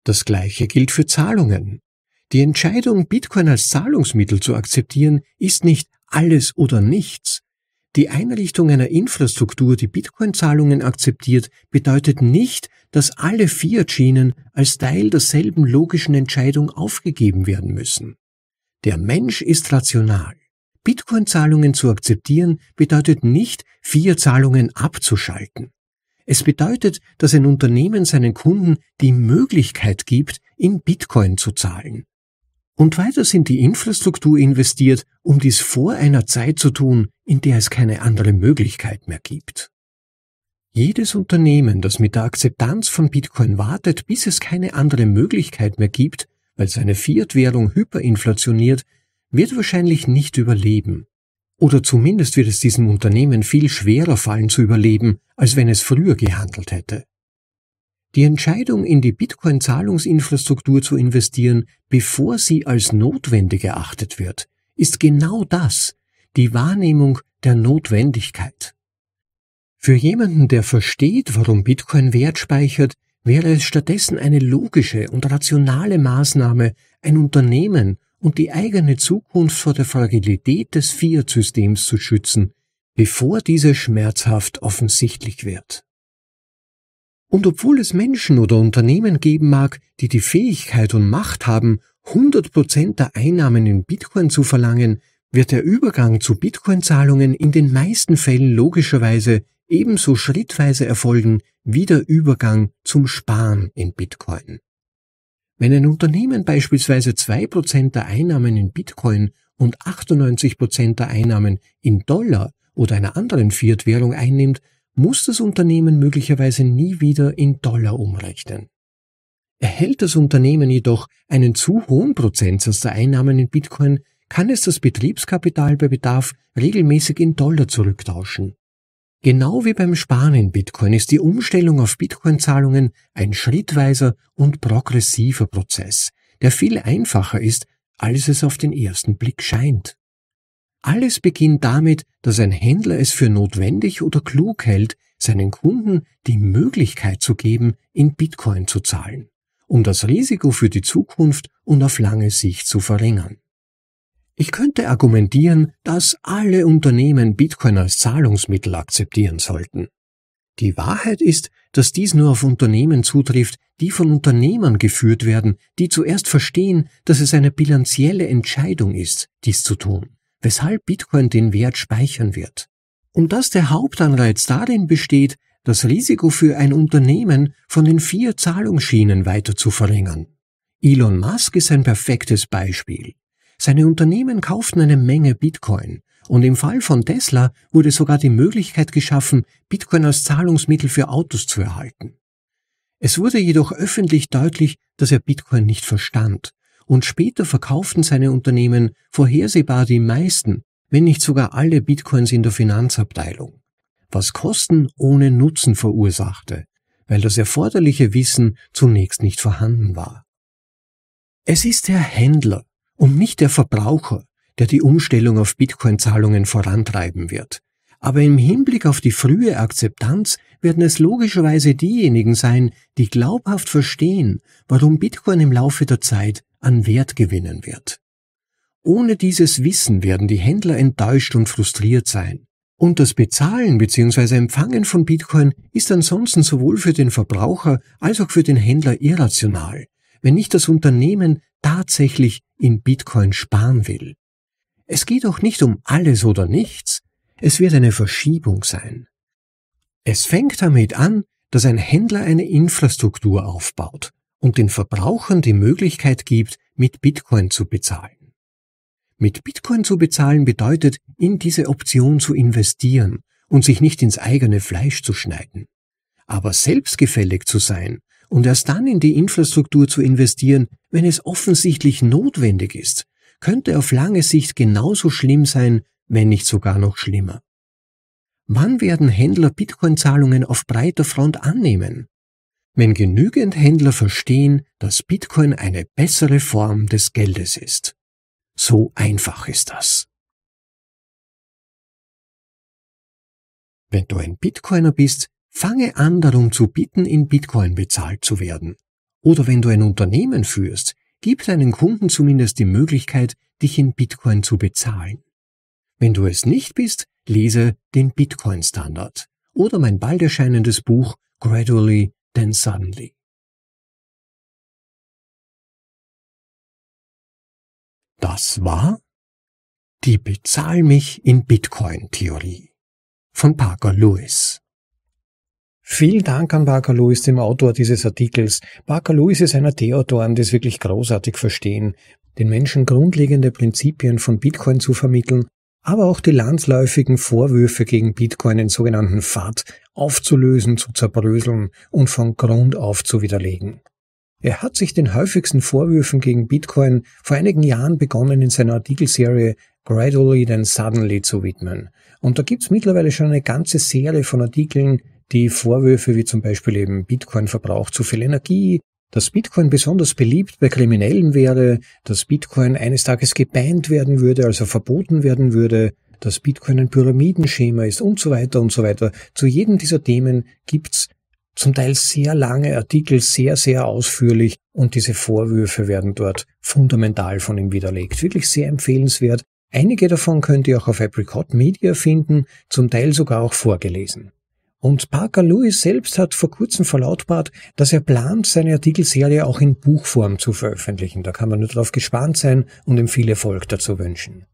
Das gleiche gilt für Zahlungen. Die Entscheidung, Bitcoin als Zahlungsmittel zu akzeptieren, ist nicht alles oder nichts. Die Einrichtung einer Infrastruktur, die Bitcoin-Zahlungen akzeptiert, bedeutet nicht, dass alle Fiat-Schienen als Teil derselben logischen Entscheidung aufgegeben werden müssen. Der Mensch ist rational. Bitcoin-Zahlungen zu akzeptieren bedeutet nicht, Fiat-Zahlungen abzuschalten. Es bedeutet, dass ein Unternehmen seinen Kunden die Möglichkeit gibt, in Bitcoin zu zahlen und weiter sind die Infrastruktur investiert, um dies vor einer Zeit zu tun, in der es keine andere Möglichkeit mehr gibt. Jedes Unternehmen, das mit der Akzeptanz von Bitcoin wartet, bis es keine andere Möglichkeit mehr gibt, weil seine Fiat-Währung hyperinflationiert, wird wahrscheinlich nicht überleben. Oder zumindest wird es diesem Unternehmen viel schwerer fallen zu überleben, als wenn es früher gehandelt hätte. Die Entscheidung, in die Bitcoin-Zahlungsinfrastruktur zu investieren, bevor sie als notwendig erachtet wird, ist genau das, die Wahrnehmung der Notwendigkeit. Für jemanden, der versteht, warum Bitcoin Wert speichert, wäre es stattdessen eine logische und rationale Maßnahme, ein Unternehmen und die eigene Zukunft vor der Fragilität des Fiat-Systems zu schützen, bevor diese schmerzhaft offensichtlich wird. Und obwohl es Menschen oder Unternehmen geben mag, die die Fähigkeit und Macht haben, 100% der Einnahmen in Bitcoin zu verlangen, wird der Übergang zu Bitcoin-Zahlungen in den meisten Fällen logischerweise ebenso schrittweise erfolgen wie der Übergang zum Sparen in Bitcoin. Wenn ein Unternehmen beispielsweise 2% der Einnahmen in Bitcoin und 98% der Einnahmen in Dollar oder einer anderen Fiat-Währung einnimmt, muss das Unternehmen möglicherweise nie wieder in Dollar umrechnen. Erhält das Unternehmen jedoch einen zu hohen Prozentsatz der Einnahmen in Bitcoin, kann es das Betriebskapital bei Bedarf regelmäßig in Dollar zurücktauschen. Genau wie beim Sparen in Bitcoin ist die Umstellung auf Bitcoin-Zahlungen ein schrittweiser und progressiver Prozess, der viel einfacher ist, als es auf den ersten Blick scheint. Alles beginnt damit, dass ein Händler es für notwendig oder klug hält, seinen Kunden die Möglichkeit zu geben, in Bitcoin zu zahlen, um das Risiko für die Zukunft und auf lange Sicht zu verringern. Ich könnte argumentieren, dass alle Unternehmen Bitcoin als Zahlungsmittel akzeptieren sollten. Die Wahrheit ist, dass dies nur auf Unternehmen zutrifft, die von Unternehmern geführt werden, die zuerst verstehen, dass es eine bilanzielle Entscheidung ist, dies zu tun weshalb Bitcoin den Wert speichern wird. Und dass der Hauptanreiz darin besteht, das Risiko für ein Unternehmen von den vier Zahlungsschienen weiter zu verringern. Elon Musk ist ein perfektes Beispiel. Seine Unternehmen kauften eine Menge Bitcoin und im Fall von Tesla wurde sogar die Möglichkeit geschaffen, Bitcoin als Zahlungsmittel für Autos zu erhalten. Es wurde jedoch öffentlich deutlich, dass er Bitcoin nicht verstand und später verkauften seine Unternehmen vorhersehbar die meisten, wenn nicht sogar alle Bitcoins in der Finanzabteilung, was Kosten ohne Nutzen verursachte, weil das erforderliche Wissen zunächst nicht vorhanden war. Es ist der Händler und nicht der Verbraucher, der die Umstellung auf Bitcoin-Zahlungen vorantreiben wird. Aber im Hinblick auf die frühe Akzeptanz werden es logischerweise diejenigen sein, die glaubhaft verstehen, warum Bitcoin im Laufe der Zeit an Wert gewinnen wird. Ohne dieses Wissen werden die Händler enttäuscht und frustriert sein. Und das Bezahlen bzw. Empfangen von Bitcoin ist ansonsten sowohl für den Verbraucher als auch für den Händler irrational, wenn nicht das Unternehmen tatsächlich in Bitcoin sparen will. Es geht auch nicht um alles oder nichts, es wird eine Verschiebung sein. Es fängt damit an, dass ein Händler eine Infrastruktur aufbaut, und den Verbrauchern die Möglichkeit gibt, mit Bitcoin zu bezahlen. Mit Bitcoin zu bezahlen bedeutet, in diese Option zu investieren und sich nicht ins eigene Fleisch zu schneiden. Aber selbstgefällig zu sein und erst dann in die Infrastruktur zu investieren, wenn es offensichtlich notwendig ist, könnte auf lange Sicht genauso schlimm sein, wenn nicht sogar noch schlimmer. Wann werden Händler Bitcoin-Zahlungen auf breiter Front annehmen? wenn genügend Händler verstehen, dass Bitcoin eine bessere Form des Geldes ist. So einfach ist das. Wenn du ein Bitcoiner bist, fange an darum zu bitten, in Bitcoin bezahlt zu werden. Oder wenn du ein Unternehmen führst, gib deinen Kunden zumindest die Möglichkeit, dich in Bitcoin zu bezahlen. Wenn du es nicht bist, lese den Bitcoin-Standard oder mein bald erscheinendes Buch Gradually Then suddenly Das war die Bezahl mich in Bitcoin-Theorie von Parker Lewis. Vielen Dank an Parker Lewis, dem Autor dieses Artikels. Parker Lewis ist einer der Autoren, die es wirklich großartig verstehen, den Menschen grundlegende Prinzipien von Bitcoin zu vermitteln aber auch die landläufigen Vorwürfe gegen Bitcoin den sogenannten FAT aufzulösen, zu zerbröseln und von Grund auf zu widerlegen. Er hat sich den häufigsten Vorwürfen gegen Bitcoin vor einigen Jahren begonnen in seiner Artikelserie Gradually then Suddenly zu widmen. Und da gibt's mittlerweile schon eine ganze Serie von Artikeln, die Vorwürfe wie zum Beispiel eben Bitcoin verbraucht zu viel Energie, dass Bitcoin besonders beliebt bei Kriminellen wäre, dass Bitcoin eines Tages gebannt werden würde, also verboten werden würde, dass Bitcoin ein Pyramidenschema ist und so weiter und so weiter. Zu jedem dieser Themen gibt's zum Teil sehr lange Artikel, sehr, sehr ausführlich und diese Vorwürfe werden dort fundamental von ihm widerlegt. Wirklich sehr empfehlenswert. Einige davon könnt ihr auch auf Apricot Media finden, zum Teil sogar auch vorgelesen. Und Parker Lewis selbst hat vor kurzem verlautbart, dass er plant, seine Artikelserie auch in Buchform zu veröffentlichen. Da kann man nur darauf gespannt sein und ihm viel Erfolg dazu wünschen.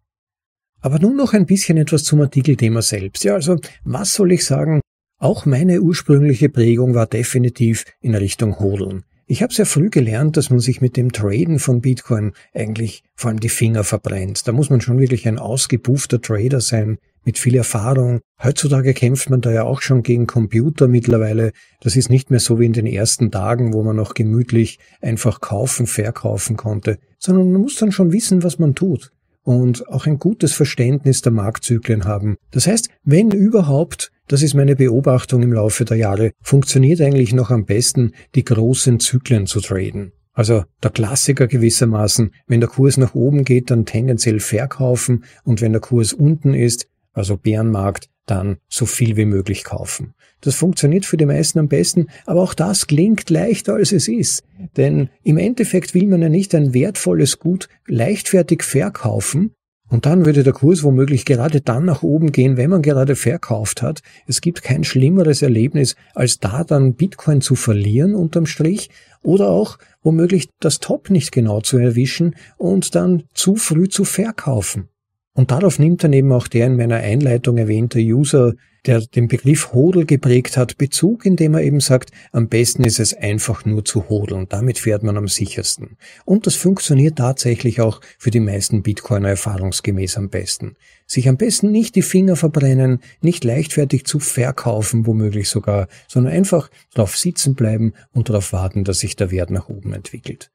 Aber nun noch ein bisschen etwas zum Artikelthema selbst. Ja, also, was soll ich sagen? Auch meine ursprüngliche Prägung war definitiv in Richtung Hodeln. Ich habe sehr früh gelernt, dass man sich mit dem Traden von Bitcoin eigentlich vor allem die Finger verbrennt. Da muss man schon wirklich ein ausgepuffter Trader sein, mit viel Erfahrung. Heutzutage kämpft man da ja auch schon gegen Computer mittlerweile. Das ist nicht mehr so wie in den ersten Tagen, wo man noch gemütlich einfach kaufen, verkaufen konnte, sondern man muss dann schon wissen, was man tut und auch ein gutes Verständnis der Marktzyklen haben. Das heißt, wenn überhaupt, das ist meine Beobachtung im Laufe der Jahre, funktioniert eigentlich noch am besten, die großen Zyklen zu traden. Also der Klassiker gewissermaßen, wenn der Kurs nach oben geht, dann tendenziell verkaufen und wenn der Kurs unten ist, also Bärenmarkt, dann so viel wie möglich kaufen. Das funktioniert für die meisten am besten, aber auch das klingt leichter als es ist. Denn im Endeffekt will man ja nicht ein wertvolles Gut leichtfertig verkaufen, und dann würde der Kurs womöglich gerade dann nach oben gehen, wenn man gerade verkauft hat. Es gibt kein schlimmeres Erlebnis, als da dann Bitcoin zu verlieren unterm Strich oder auch womöglich das Top nicht genau zu erwischen und dann zu früh zu verkaufen. Und darauf nimmt dann eben auch der in meiner Einleitung erwähnte User, der den Begriff Hodel geprägt hat, Bezug, indem er eben sagt, am besten ist es einfach nur zu hodeln, damit fährt man am sichersten. Und das funktioniert tatsächlich auch für die meisten Bitcoiner erfahrungsgemäß am besten. Sich am besten nicht die Finger verbrennen, nicht leichtfertig zu verkaufen, womöglich sogar, sondern einfach darauf sitzen bleiben und darauf warten, dass sich der Wert nach oben entwickelt.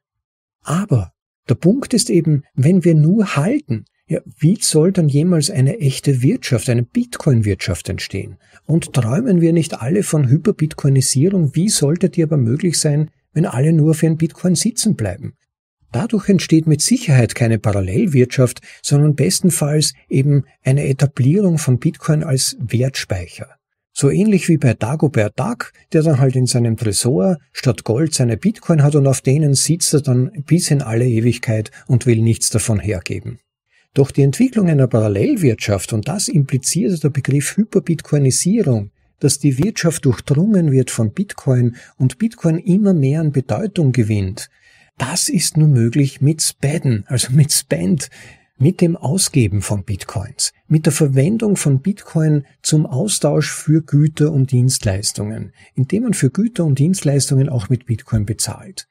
Aber der Punkt ist eben, wenn wir nur halten, ja, wie soll dann jemals eine echte Wirtschaft, eine Bitcoin-Wirtschaft entstehen? Und träumen wir nicht alle von Hyperbitcoinisierung? Wie sollte die aber möglich sein, wenn alle nur für ein Bitcoin sitzen bleiben? Dadurch entsteht mit Sicherheit keine Parallelwirtschaft, sondern bestenfalls eben eine Etablierung von Bitcoin als Wertspeicher. So ähnlich wie bei Dagobert Duck, der dann halt in seinem Tresor statt Gold seine Bitcoin hat und auf denen sitzt er dann bis in alle Ewigkeit und will nichts davon hergeben. Doch die Entwicklung einer Parallelwirtschaft, und das impliziert der Begriff Hyperbitcoinisierung, dass die Wirtschaft durchdrungen wird von Bitcoin und Bitcoin immer mehr an Bedeutung gewinnt, das ist nur möglich mit Spenden, also mit Spend, mit dem Ausgeben von Bitcoins, mit der Verwendung von Bitcoin zum Austausch für Güter und Dienstleistungen, indem man für Güter und Dienstleistungen auch mit Bitcoin bezahlt.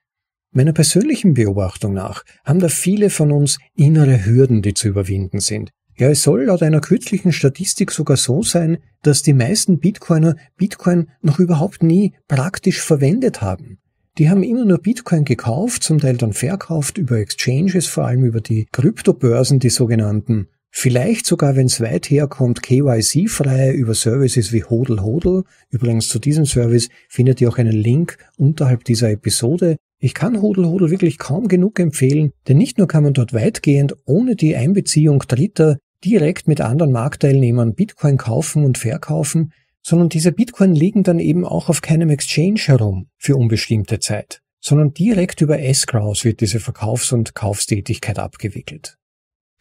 Meiner persönlichen Beobachtung nach haben da viele von uns innere Hürden, die zu überwinden sind. Ja, es soll laut einer kürzlichen Statistik sogar so sein, dass die meisten Bitcoiner Bitcoin noch überhaupt nie praktisch verwendet haben. Die haben immer nur Bitcoin gekauft, zum Teil dann verkauft über Exchanges, vor allem über die Kryptobörsen, die sogenannten. Vielleicht sogar, wenn es weit herkommt, KYC-frei über Services wie Hodel Hodel. Übrigens zu diesem Service findet ihr auch einen Link unterhalb dieser Episode. Ich kann Hodel Hodel wirklich kaum genug empfehlen, denn nicht nur kann man dort weitgehend ohne die Einbeziehung Dritter direkt mit anderen Marktteilnehmern Bitcoin kaufen und verkaufen, sondern diese Bitcoin liegen dann eben auch auf keinem Exchange herum für unbestimmte Zeit, sondern direkt über Escrows wird diese Verkaufs- und Kaufstätigkeit abgewickelt.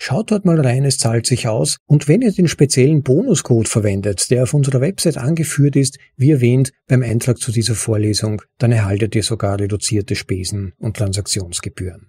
Schaut dort mal rein, es zahlt sich aus. Und wenn ihr den speziellen Bonuscode verwendet, der auf unserer Website angeführt ist, wie erwähnt, beim Eintrag zu dieser Vorlesung, dann erhaltet ihr sogar reduzierte Spesen und Transaktionsgebühren.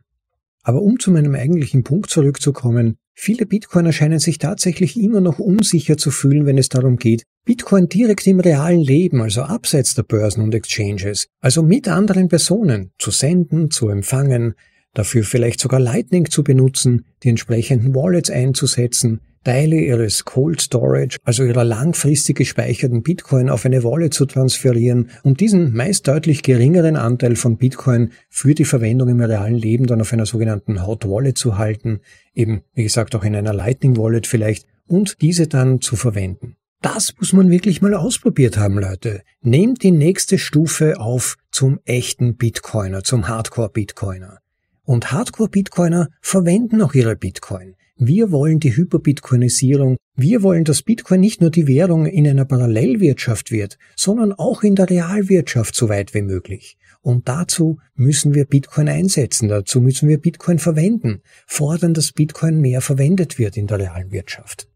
Aber um zu meinem eigentlichen Punkt zurückzukommen, viele Bitcoiner scheinen sich tatsächlich immer noch unsicher zu fühlen, wenn es darum geht, Bitcoin direkt im realen Leben, also abseits der Börsen und Exchanges, also mit anderen Personen, zu senden, zu empfangen, dafür vielleicht sogar Lightning zu benutzen, die entsprechenden Wallets einzusetzen, Teile ihres Cold Storage, also ihrer langfristig gespeicherten Bitcoin, auf eine Wallet zu transferieren und diesen meist deutlich geringeren Anteil von Bitcoin für die Verwendung im realen Leben dann auf einer sogenannten Hot Wallet zu halten, eben wie gesagt auch in einer Lightning Wallet vielleicht, und diese dann zu verwenden. Das muss man wirklich mal ausprobiert haben, Leute. Nehmt die nächste Stufe auf zum echten Bitcoiner, zum Hardcore-Bitcoiner. Und Hardcore-Bitcoiner verwenden auch ihre Bitcoin. Wir wollen die Hyperbitcoinisierung. Wir wollen, dass Bitcoin nicht nur die Währung in einer Parallelwirtschaft wird, sondern auch in der Realwirtschaft so weit wie möglich. Und dazu müssen wir Bitcoin einsetzen, dazu müssen wir Bitcoin verwenden, fordern, dass Bitcoin mehr verwendet wird in der realen Wirtschaft.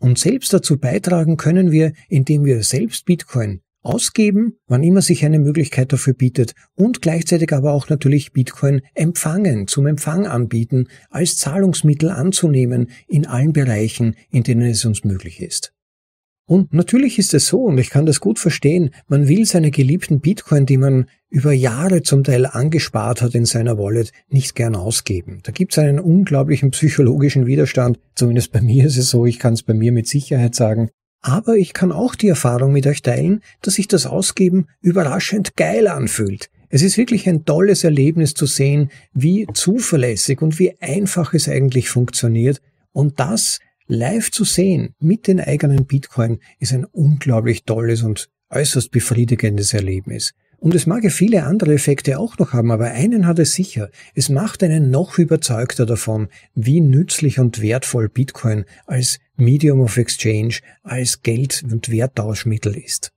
Und selbst dazu beitragen können wir, indem wir selbst Bitcoin ausgeben, wann immer sich eine Möglichkeit dafür bietet und gleichzeitig aber auch natürlich Bitcoin empfangen, zum Empfang anbieten, als Zahlungsmittel anzunehmen in allen Bereichen, in denen es uns möglich ist. Und natürlich ist es so, und ich kann das gut verstehen, man will seine geliebten Bitcoin, die man über Jahre zum Teil angespart hat in seiner Wallet, nicht gern ausgeben. Da gibt es einen unglaublichen psychologischen Widerstand, zumindest bei mir ist es so, ich kann es bei mir mit Sicherheit sagen, aber ich kann auch die Erfahrung mit euch teilen, dass sich das Ausgeben überraschend geil anfühlt. Es ist wirklich ein tolles Erlebnis zu sehen, wie zuverlässig und wie einfach es eigentlich funktioniert. Und das live zu sehen mit den eigenen Bitcoin ist ein unglaublich tolles und äußerst befriedigendes Erlebnis. Und es mag ja viele andere Effekte auch noch haben, aber einen hat es sicher. Es macht einen noch überzeugter davon, wie nützlich und wertvoll Bitcoin als Medium of Exchange, als Geld- und Werttauschmittel ist.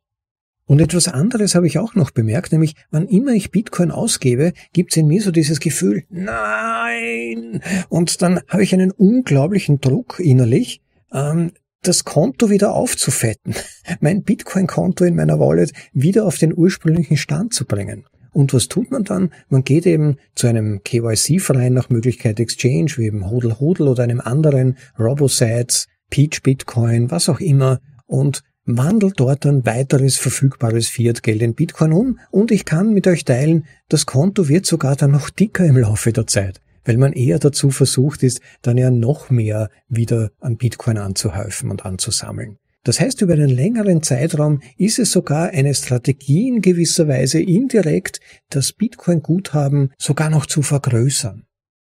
Und etwas anderes habe ich auch noch bemerkt, nämlich wann immer ich Bitcoin ausgebe, gibt es in mir so dieses Gefühl, nein! Und dann habe ich einen unglaublichen Druck innerlich, ähm, das Konto wieder aufzufetten, mein Bitcoin-Konto in meiner Wallet wieder auf den ursprünglichen Stand zu bringen. Und was tut man dann? Man geht eben zu einem kyc verein nach Möglichkeit Exchange, wie eben Hodel Hodel oder einem anderen Robosites, Peach Bitcoin, was auch immer und wandelt dort dann weiteres verfügbares Fiat-Geld in Bitcoin um und ich kann mit euch teilen, das Konto wird sogar dann noch dicker im Laufe der Zeit weil man eher dazu versucht ist, dann ja noch mehr wieder an Bitcoin anzuhäufen und anzusammeln. Das heißt, über einen längeren Zeitraum ist es sogar eine Strategie in gewisser Weise indirekt, das Bitcoin-Guthaben sogar noch zu vergrößern.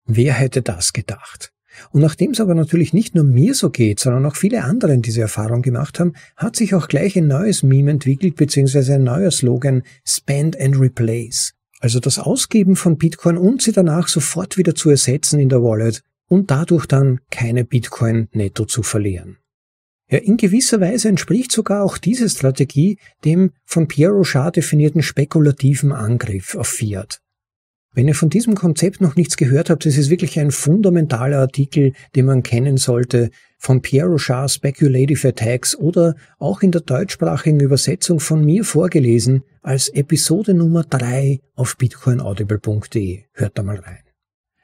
Wer hätte das gedacht? Und nachdem es aber natürlich nicht nur mir so geht, sondern auch viele anderen diese Erfahrung gemacht haben, hat sich auch gleich ein neues Meme entwickelt, beziehungsweise ein neuer Slogan, Spend and Replace. Also das Ausgeben von Bitcoin und sie danach sofort wieder zu ersetzen in der Wallet und dadurch dann keine Bitcoin netto zu verlieren. Ja, in gewisser Weise entspricht sogar auch diese Strategie dem von Pierre Rochard definierten spekulativen Angriff auf Fiat. Wenn ihr von diesem Konzept noch nichts gehört habt, es ist wirklich ein fundamentaler Artikel, den man kennen sollte, von Pierre Rochard Speculative Attacks oder auch in der deutschsprachigen Übersetzung von mir vorgelesen als Episode Nummer 3 auf bitcoinaudible.de. Hört da mal rein.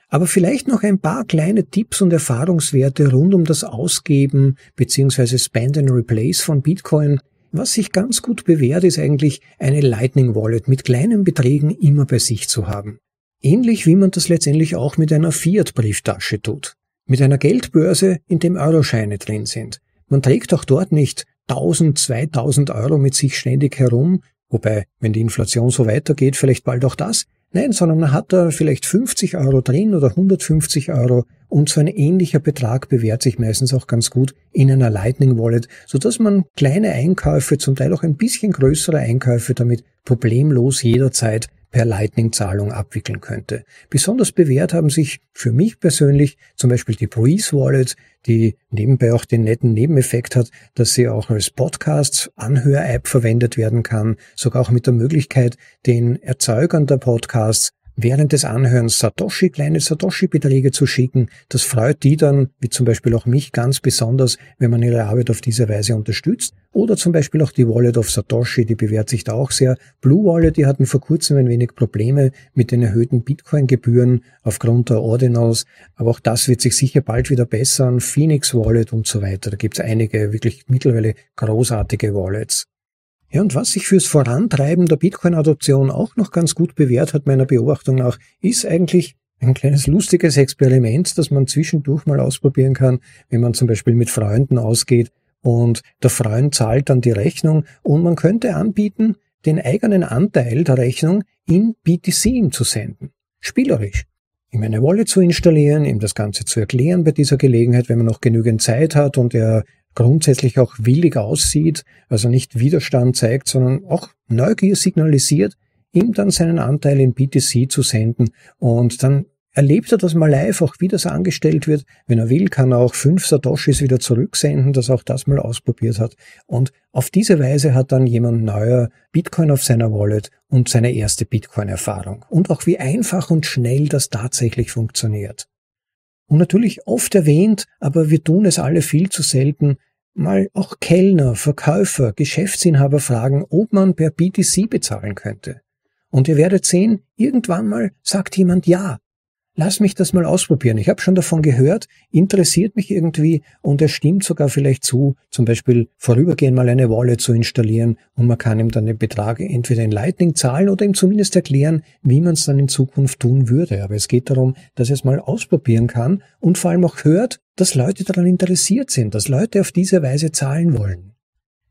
Aber vielleicht noch ein paar kleine Tipps und Erfahrungswerte rund um das Ausgeben bzw. Spend and Replace von Bitcoin. Was sich ganz gut bewährt, ist eigentlich eine Lightning Wallet mit kleinen Beträgen immer bei sich zu haben. Ähnlich wie man das letztendlich auch mit einer Fiat-Brieftasche tut mit einer Geldbörse, in dem Euroscheine drin sind. Man trägt auch dort nicht 1000, 2000 Euro mit sich ständig herum, wobei, wenn die Inflation so weitergeht, vielleicht bald auch das. Nein, sondern man hat da vielleicht 50 Euro drin oder 150 Euro und so ein ähnlicher Betrag bewährt sich meistens auch ganz gut in einer Lightning Wallet, sodass man kleine Einkäufe, zum Teil auch ein bisschen größere Einkäufe damit problemlos jederzeit per Lightning-Zahlung abwickeln könnte. Besonders bewährt haben sich für mich persönlich zum Beispiel die Breeze Wallet, die nebenbei auch den netten Nebeneffekt hat, dass sie auch als Podcasts-Anhör-App verwendet werden kann, sogar auch mit der Möglichkeit, den Erzeugern der Podcasts während des Anhörens Satoshi, kleine Satoshi-Beträge zu schicken. Das freut die dann, wie zum Beispiel auch mich, ganz besonders, wenn man ihre Arbeit auf diese Weise unterstützt. Oder zum Beispiel auch die Wallet of Satoshi, die bewährt sich da auch sehr. Blue Wallet, die hatten vor kurzem ein wenig Probleme mit den erhöhten Bitcoin-Gebühren aufgrund der Ordinals. Aber auch das wird sich sicher bald wieder bessern. Phoenix Wallet und so weiter. Da gibt es einige wirklich mittlerweile großartige Wallets. Ja, und was sich fürs Vorantreiben der Bitcoin-Adoption auch noch ganz gut bewährt hat, meiner Beobachtung nach, ist eigentlich ein kleines lustiges Experiment, das man zwischendurch mal ausprobieren kann, wenn man zum Beispiel mit Freunden ausgeht und der Freund zahlt dann die Rechnung und man könnte anbieten, den eigenen Anteil der Rechnung in BTC ihm zu senden. Spielerisch. Ihm eine Wallet zu installieren, ihm das Ganze zu erklären bei dieser Gelegenheit, wenn man noch genügend Zeit hat und er grundsätzlich auch willig aussieht, also nicht Widerstand zeigt, sondern auch Neugier signalisiert, ihm dann seinen Anteil in BTC zu senden und dann erlebt er das mal live, auch wie das angestellt wird. Wenn er will, kann er auch fünf Satoshis wieder zurücksenden, dass er auch das mal ausprobiert hat. Und auf diese Weise hat dann jemand neuer Bitcoin auf seiner Wallet und seine erste Bitcoin-Erfahrung. Und auch wie einfach und schnell das tatsächlich funktioniert und natürlich oft erwähnt, aber wir tun es alle viel zu selten, mal auch Kellner, Verkäufer, Geschäftsinhaber fragen, ob man per BTC bezahlen könnte. Und ihr werdet sehen, irgendwann mal sagt jemand Ja lass mich das mal ausprobieren. Ich habe schon davon gehört, interessiert mich irgendwie und es stimmt sogar vielleicht zu, zum Beispiel vorübergehend mal eine Wallet zu installieren und man kann ihm dann den Betrag entweder in Lightning zahlen oder ihm zumindest erklären, wie man es dann in Zukunft tun würde. Aber es geht darum, dass er es mal ausprobieren kann und vor allem auch hört, dass Leute daran interessiert sind, dass Leute auf diese Weise zahlen wollen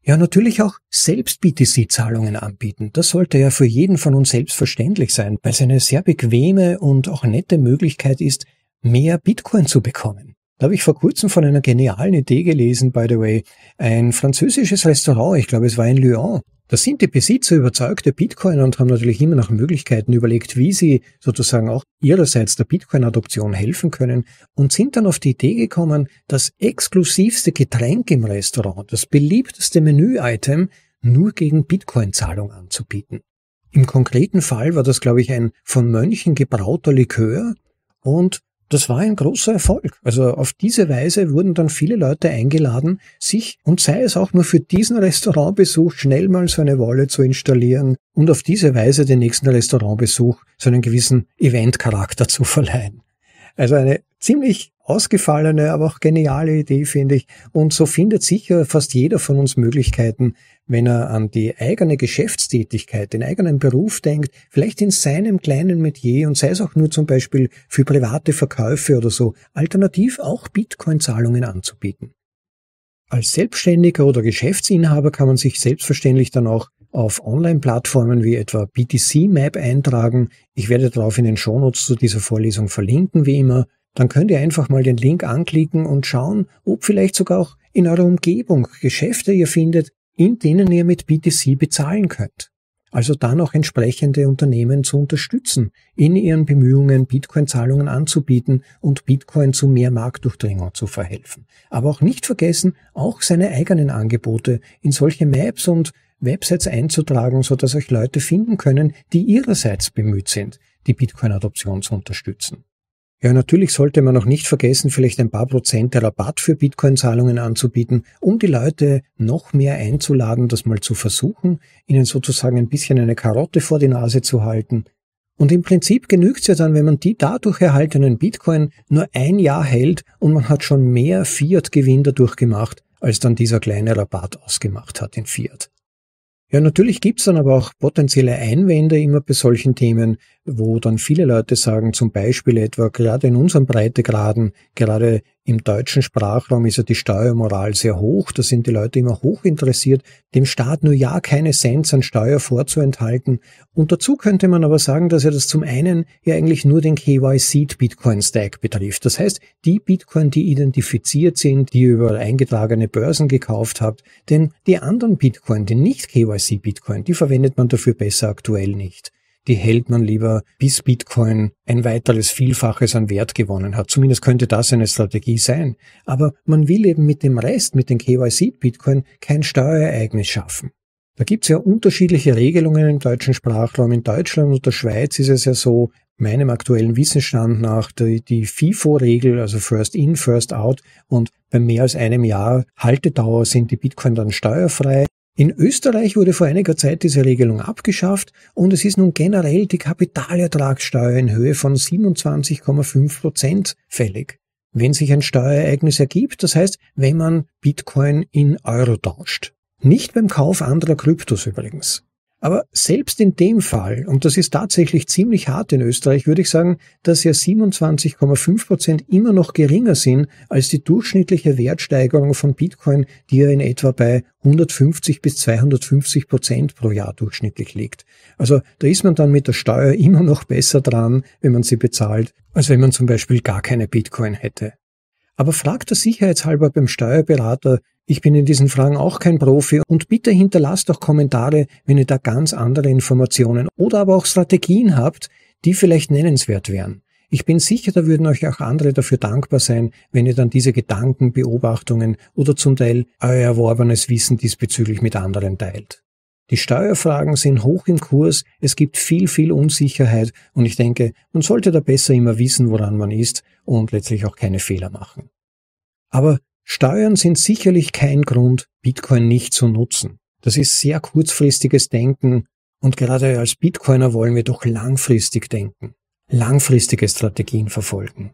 ja natürlich auch selbst BTC-Zahlungen anbieten. Das sollte ja für jeden von uns selbstverständlich sein, weil es eine sehr bequeme und auch nette Möglichkeit ist, mehr Bitcoin zu bekommen. Da habe ich vor kurzem von einer genialen Idee gelesen, by the way. Ein französisches Restaurant, ich glaube es war in Lyon, da sind die Besitzer überzeugte Bitcoin und haben natürlich immer nach Möglichkeiten überlegt, wie sie sozusagen auch ihrerseits der Bitcoin-Adoption helfen können und sind dann auf die Idee gekommen, das exklusivste Getränk im Restaurant, das beliebteste Menü-Item, nur gegen Bitcoin-Zahlung anzubieten. Im konkreten Fall war das, glaube ich, ein von Mönchen gebrauter Likör und das war ein großer Erfolg. Also auf diese Weise wurden dann viele Leute eingeladen, sich und sei es auch nur für diesen Restaurantbesuch schnell mal so eine Wolle zu installieren und auf diese Weise den nächsten Restaurantbesuch so einen gewissen Eventcharakter zu verleihen. Also eine ziemlich ausgefallene, aber auch geniale Idee, finde ich. Und so findet sicher fast jeder von uns Möglichkeiten, wenn er an die eigene Geschäftstätigkeit, den eigenen Beruf denkt, vielleicht in seinem kleinen Metier und sei es auch nur zum Beispiel für private Verkäufe oder so, alternativ auch Bitcoin-Zahlungen anzubieten. Als Selbstständiger oder Geschäftsinhaber kann man sich selbstverständlich dann auch auf Online-Plattformen wie etwa BTC Map eintragen. Ich werde darauf in den Shownotes zu dieser Vorlesung verlinken, wie immer dann könnt ihr einfach mal den Link anklicken und schauen, ob vielleicht sogar auch in eurer Umgebung Geschäfte ihr findet, in denen ihr mit BTC bezahlen könnt. Also dann auch entsprechende Unternehmen zu unterstützen, in ihren Bemühungen, Bitcoin-Zahlungen anzubieten und Bitcoin zu mehr Marktdurchdringung zu verhelfen. Aber auch nicht vergessen, auch seine eigenen Angebote in solche Maps und Websites einzutragen, sodass euch Leute finden können, die ihrerseits bemüht sind, die Bitcoin-Adoption zu unterstützen. Ja, natürlich sollte man auch nicht vergessen, vielleicht ein paar Prozent der Rabatt für Bitcoin-Zahlungen anzubieten, um die Leute noch mehr einzuladen, das mal zu versuchen, ihnen sozusagen ein bisschen eine Karotte vor die Nase zu halten. Und im Prinzip genügt es ja dann, wenn man die dadurch erhaltenen Bitcoin nur ein Jahr hält und man hat schon mehr Fiat-Gewinn dadurch gemacht, als dann dieser kleine Rabatt ausgemacht hat in Fiat. Ja, natürlich gibt es dann aber auch potenzielle Einwände immer bei solchen Themen wo dann viele Leute sagen, zum Beispiel etwa gerade in unseren Breitegraden, gerade im deutschen Sprachraum ist ja die Steuermoral sehr hoch, da sind die Leute immer hoch interessiert, dem Staat nur ja keine Cent an Steuer vorzuenthalten. Und dazu könnte man aber sagen, dass ja das zum einen ja eigentlich nur den KYC-Bitcoin-Stack betrifft. Das heißt, die Bitcoin, die identifiziert sind, die ihr über eingetragene Börsen gekauft habt, denn die anderen Bitcoin, die nicht KYC-Bitcoin, die verwendet man dafür besser aktuell nicht die hält man lieber, bis Bitcoin ein weiteres Vielfaches an Wert gewonnen hat. Zumindest könnte das eine Strategie sein. Aber man will eben mit dem Rest, mit den KYC-Bitcoin, kein Steuerereignis schaffen. Da gibt's ja unterschiedliche Regelungen im deutschen Sprachraum. In Deutschland und der Schweiz ist es ja so, meinem aktuellen Wissensstand nach, die, die FIFO-Regel, also First In, First Out, und bei mehr als einem Jahr Haltedauer sind die Bitcoin dann steuerfrei. In Österreich wurde vor einiger Zeit diese Regelung abgeschafft und es ist nun generell die Kapitalertragssteuer in Höhe von 27,5 Prozent fällig, wenn sich ein Steuerereignis ergibt, das heißt, wenn man Bitcoin in Euro tauscht. Nicht beim Kauf anderer Kryptos übrigens. Aber selbst in dem Fall, und das ist tatsächlich ziemlich hart in Österreich, würde ich sagen, dass ja 27,5 Prozent immer noch geringer sind als die durchschnittliche Wertsteigerung von Bitcoin, die ja in etwa bei 150 bis 250 Prozent pro Jahr durchschnittlich liegt. Also da ist man dann mit der Steuer immer noch besser dran, wenn man sie bezahlt, als wenn man zum Beispiel gar keine Bitcoin hätte. Aber fragt der sicherheitshalber beim Steuerberater, ich bin in diesen Fragen auch kein Profi und bitte hinterlasst doch Kommentare, wenn ihr da ganz andere Informationen oder aber auch Strategien habt, die vielleicht nennenswert wären. Ich bin sicher, da würden euch auch andere dafür dankbar sein, wenn ihr dann diese Gedanken, Beobachtungen oder zum Teil euer erworbenes Wissen diesbezüglich mit anderen teilt. Die Steuerfragen sind hoch im Kurs, es gibt viel, viel Unsicherheit und ich denke, man sollte da besser immer wissen, woran man ist und letztlich auch keine Fehler machen. Aber Steuern sind sicherlich kein Grund, Bitcoin nicht zu nutzen. Das ist sehr kurzfristiges Denken und gerade als Bitcoiner wollen wir doch langfristig denken, langfristige Strategien verfolgen.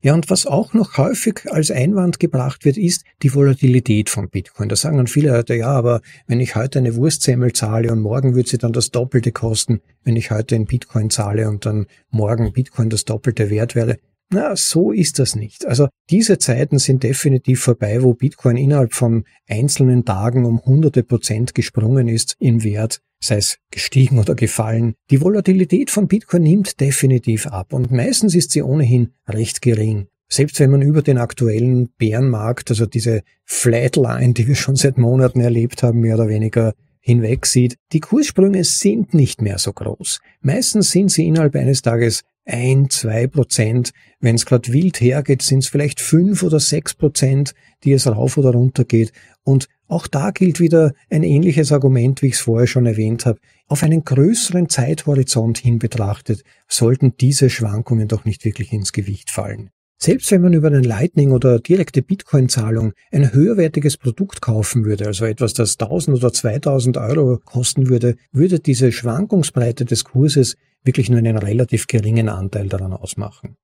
Ja, und was auch noch häufig als Einwand gebracht wird, ist die Volatilität von Bitcoin. Da sagen dann viele Leute, ja, aber wenn ich heute eine Wurstsemmel zahle und morgen wird sie dann das Doppelte kosten, wenn ich heute in Bitcoin zahle und dann morgen Bitcoin das Doppelte wert wäre. Na, so ist das nicht. Also diese Zeiten sind definitiv vorbei, wo Bitcoin innerhalb von einzelnen Tagen um hunderte Prozent gesprungen ist im Wert, sei es gestiegen oder gefallen. Die Volatilität von Bitcoin nimmt definitiv ab und meistens ist sie ohnehin recht gering. Selbst wenn man über den aktuellen Bärenmarkt, also diese Flatline, die wir schon seit Monaten erlebt haben, mehr oder weniger hinweg sieht, die Kurssprünge sind nicht mehr so groß. Meistens sind sie innerhalb eines Tages ein, zwei Prozent. Wenn es gerade wild hergeht, sind es vielleicht fünf oder sechs Prozent, die es rauf oder runter geht. Und auch da gilt wieder ein ähnliches Argument, wie ich es vorher schon erwähnt habe. Auf einen größeren Zeithorizont hin betrachtet, sollten diese Schwankungen doch nicht wirklich ins Gewicht fallen. Selbst wenn man über einen Lightning oder direkte Bitcoin-Zahlung ein höherwertiges Produkt kaufen würde, also etwas, das 1000 oder 2000 Euro kosten würde, würde diese Schwankungsbreite des Kurses wirklich nur einen relativ geringen Anteil daran ausmachen.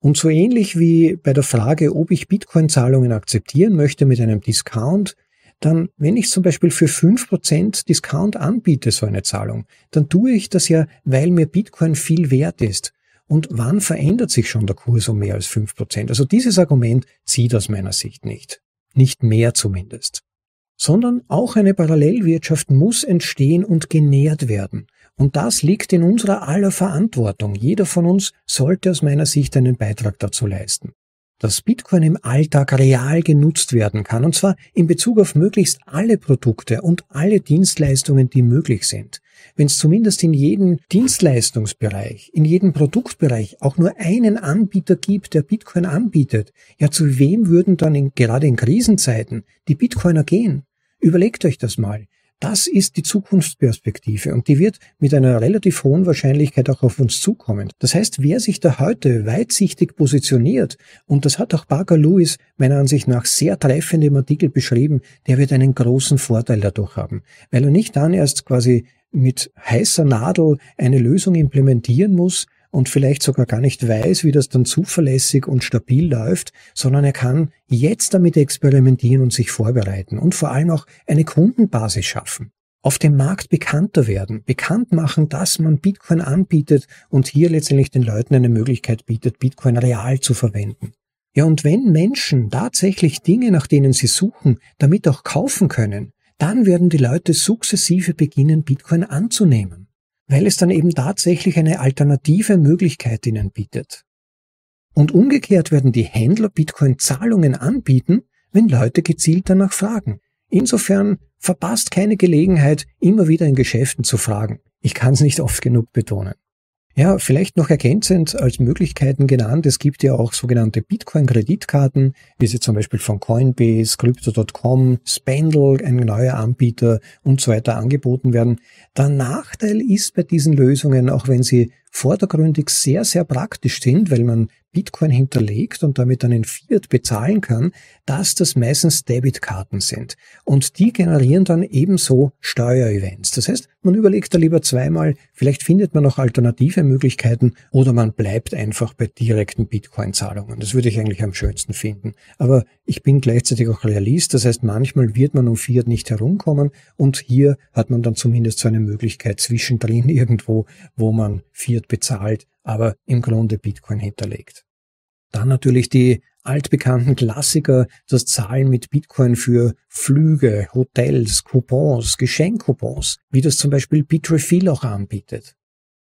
Und so ähnlich wie bei der Frage, ob ich Bitcoin-Zahlungen akzeptieren möchte mit einem Discount, dann, wenn ich zum Beispiel für 5% Discount anbiete, so eine Zahlung, dann tue ich das ja, weil mir Bitcoin viel wert ist und wann verändert sich schon der Kurs um mehr als 5%? Also dieses Argument zieht aus meiner Sicht nicht. Nicht mehr zumindest. Sondern auch eine Parallelwirtschaft muss entstehen und genährt werden. Und das liegt in unserer aller Verantwortung. Jeder von uns sollte aus meiner Sicht einen Beitrag dazu leisten dass Bitcoin im Alltag real genutzt werden kann, und zwar in Bezug auf möglichst alle Produkte und alle Dienstleistungen, die möglich sind. Wenn es zumindest in jedem Dienstleistungsbereich, in jedem Produktbereich auch nur einen Anbieter gibt, der Bitcoin anbietet, ja zu wem würden dann in, gerade in Krisenzeiten die Bitcoiner gehen? Überlegt euch das mal. Das ist die Zukunftsperspektive und die wird mit einer relativ hohen Wahrscheinlichkeit auch auf uns zukommen. Das heißt, wer sich da heute weitsichtig positioniert, und das hat auch Parker Lewis meiner Ansicht nach sehr treffend im Artikel beschrieben, der wird einen großen Vorteil dadurch haben, weil er nicht dann erst quasi mit heißer Nadel eine Lösung implementieren muss, und vielleicht sogar gar nicht weiß, wie das dann zuverlässig und stabil läuft, sondern er kann jetzt damit experimentieren und sich vorbereiten und vor allem auch eine Kundenbasis schaffen auf dem Markt bekannter werden, bekannt machen, dass man Bitcoin anbietet und hier letztendlich den Leuten eine Möglichkeit bietet, Bitcoin real zu verwenden. Ja, und wenn Menschen tatsächlich Dinge, nach denen sie suchen, damit auch kaufen können, dann werden die Leute sukzessive beginnen, Bitcoin anzunehmen weil es dann eben tatsächlich eine alternative Möglichkeit ihnen bietet. Und umgekehrt werden die Händler Bitcoin-Zahlungen anbieten, wenn Leute gezielt danach fragen. Insofern verpasst keine Gelegenheit, immer wieder in Geschäften zu fragen. Ich kann es nicht oft genug betonen. Ja, vielleicht noch ergänzend als Möglichkeiten genannt, es gibt ja auch sogenannte Bitcoin-Kreditkarten, wie sie zum Beispiel von Coinbase, Crypto.com, Spendl, ein neuer Anbieter und so weiter angeboten werden. Der Nachteil ist bei diesen Lösungen, auch wenn sie vordergründig sehr, sehr praktisch sind, weil man Bitcoin hinterlegt und damit einen Fiat bezahlen kann, dass das meistens Debitkarten sind. Und die generieren dann ebenso Steuerevents. Das heißt, man überlegt da lieber zweimal, vielleicht findet man noch alternative Möglichkeiten oder man bleibt einfach bei direkten Bitcoin-Zahlungen. Das würde ich eigentlich am schönsten finden. Aber ich bin gleichzeitig auch Realist, das heißt, manchmal wird man um Fiat nicht herumkommen und hier hat man dann zumindest so eine Möglichkeit zwischendrin irgendwo, wo man Fiat wird bezahlt, aber im Grunde Bitcoin hinterlegt. Dann natürlich die altbekannten Klassiker, das Zahlen mit Bitcoin für Flüge, Hotels, Coupons, Geschenkcoupons, wie das zum Beispiel Bitrefill auch anbietet.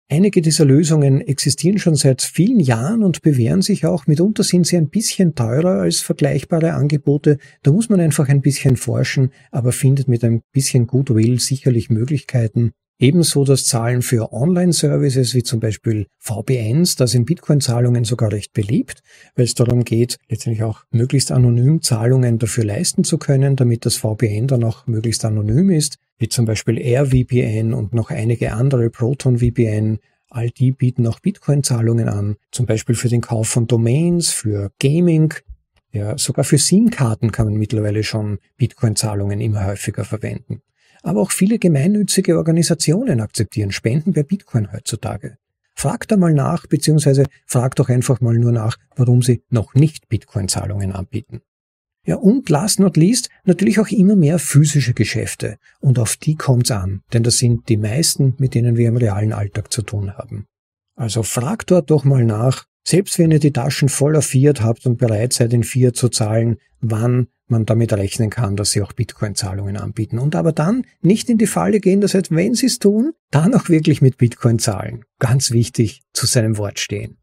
Einige dieser Lösungen existieren schon seit vielen Jahren und bewähren sich auch. Mitunter sind sie ein bisschen teurer als vergleichbare Angebote. Da muss man einfach ein bisschen forschen, aber findet mit ein bisschen Goodwill sicherlich Möglichkeiten, Ebenso das Zahlen für Online-Services wie zum Beispiel VPNs, da sind Bitcoin-Zahlungen sogar recht beliebt, weil es darum geht, letztendlich auch möglichst anonym Zahlungen dafür leisten zu können, damit das VPN dann auch möglichst anonym ist, wie zum Beispiel AirVPN und noch einige andere ProtonVPN, All die bieten auch Bitcoin-Zahlungen an, zum Beispiel für den Kauf von Domains, für Gaming. Ja, sogar für SIM-Karten kann man mittlerweile schon Bitcoin-Zahlungen immer häufiger verwenden aber auch viele gemeinnützige Organisationen akzeptieren Spenden bei Bitcoin heutzutage. Fragt einmal nach, beziehungsweise fragt doch einfach mal nur nach, warum sie noch nicht Bitcoin-Zahlungen anbieten. Ja, und last not least natürlich auch immer mehr physische Geschäfte. Und auf die kommt's an, denn das sind die meisten, mit denen wir im realen Alltag zu tun haben. Also fragt dort doch mal nach, selbst wenn ihr die Taschen voller Fiat habt und bereit seid, in Fiat zu zahlen, wann man damit rechnen kann, dass sie auch Bitcoin-Zahlungen anbieten. Und aber dann nicht in die Falle gehen, dass heißt, wenn sie es tun, dann auch wirklich mit Bitcoin zahlen. Ganz wichtig, zu seinem Wort stehen.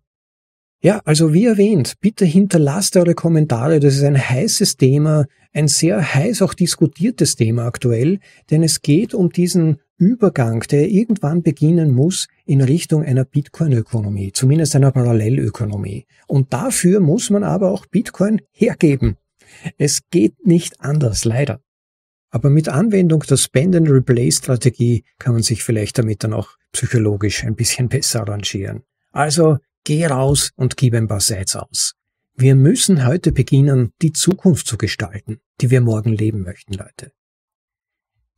Ja, also wie erwähnt, bitte hinterlasst eure Kommentare. Das ist ein heißes Thema, ein sehr heiß auch diskutiertes Thema aktuell, denn es geht um diesen Übergang, der irgendwann beginnen muss in Richtung einer Bitcoin-Ökonomie, zumindest einer Parallelökonomie. Und dafür muss man aber auch Bitcoin hergeben. Es geht nicht anders, leider. Aber mit Anwendung der spend and Replace strategie kann man sich vielleicht damit dann auch psychologisch ein bisschen besser arrangieren. Also geh raus und gib ein paar Sites aus. Wir müssen heute beginnen, die Zukunft zu gestalten, die wir morgen leben möchten, Leute.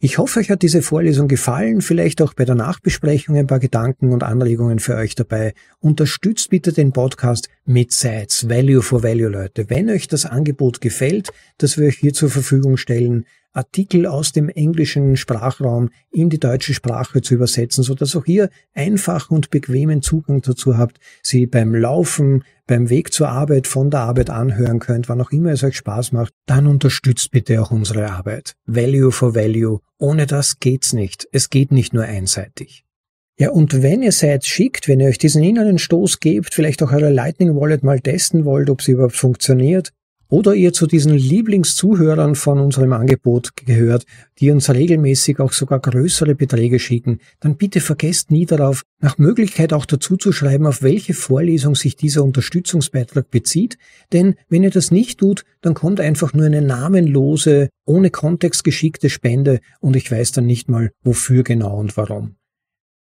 Ich hoffe, euch hat diese Vorlesung gefallen, vielleicht auch bei der Nachbesprechung ein paar Gedanken und Anregungen für euch dabei. Unterstützt bitte den Podcast mit Sites, Value for Value, Leute. Wenn euch das Angebot gefällt, das wir euch hier zur Verfügung stellen, Artikel aus dem englischen Sprachraum in die deutsche Sprache zu übersetzen, so dass auch ihr einfach und bequemen Zugang dazu habt, sie beim Laufen, beim Weg zur Arbeit, von der Arbeit anhören könnt, wann auch immer es euch Spaß macht, dann unterstützt bitte auch unsere Arbeit. Value for Value. Ohne das geht's nicht. Es geht nicht nur einseitig. Ja, und wenn ihr seid schickt, wenn ihr euch diesen inneren Stoß gebt, vielleicht auch eure Lightning Wallet mal testen wollt, ob sie überhaupt funktioniert, oder ihr zu diesen Lieblingszuhörern von unserem Angebot gehört, die uns regelmäßig auch sogar größere Beträge schicken, dann bitte vergesst nie darauf, nach Möglichkeit auch dazu zu schreiben, auf welche Vorlesung sich dieser Unterstützungsbeitrag bezieht, denn wenn ihr das nicht tut, dann kommt einfach nur eine namenlose, ohne Kontext geschickte Spende und ich weiß dann nicht mal, wofür genau und warum.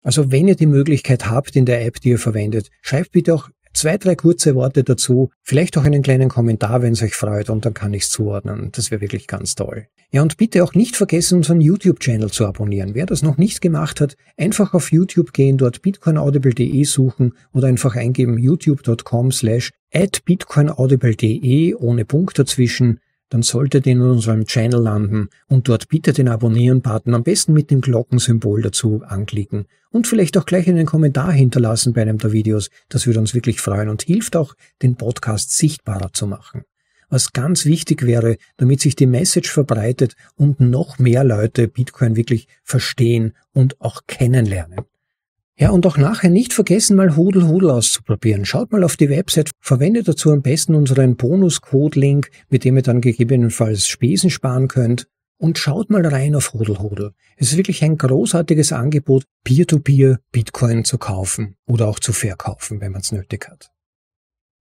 Also wenn ihr die Möglichkeit habt in der App, die ihr verwendet, schreibt bitte auch Zwei, drei kurze Worte dazu, vielleicht auch einen kleinen Kommentar, wenn es euch freut, und dann kann ich es zuordnen. Das wäre wirklich ganz toll. Ja, und bitte auch nicht vergessen, unseren YouTube-Channel zu abonnieren. Wer das noch nicht gemacht hat, einfach auf YouTube gehen, dort bitcoinaudible.de suchen oder einfach eingeben youtube.com slash at bitcoinaudible.de ohne Punkt dazwischen dann solltet ihr in unserem Channel landen und dort bitte den Abonnieren-Button am besten mit dem Glockensymbol dazu anklicken und vielleicht auch gleich einen Kommentar hinterlassen bei einem der Videos. Das würde uns wirklich freuen und hilft auch, den Podcast sichtbarer zu machen. Was ganz wichtig wäre, damit sich die Message verbreitet und noch mehr Leute Bitcoin wirklich verstehen und auch kennenlernen. Ja, und auch nachher nicht vergessen, mal Hudel Hudel auszuprobieren. Schaut mal auf die Website, verwendet dazu am besten unseren Bonus-Code-Link, mit dem ihr dann gegebenenfalls Spesen sparen könnt. Und schaut mal rein auf Hudel Hudel. Es ist wirklich ein großartiges Angebot, Peer-to-Peer -Peer Bitcoin zu kaufen oder auch zu verkaufen, wenn man es nötig hat.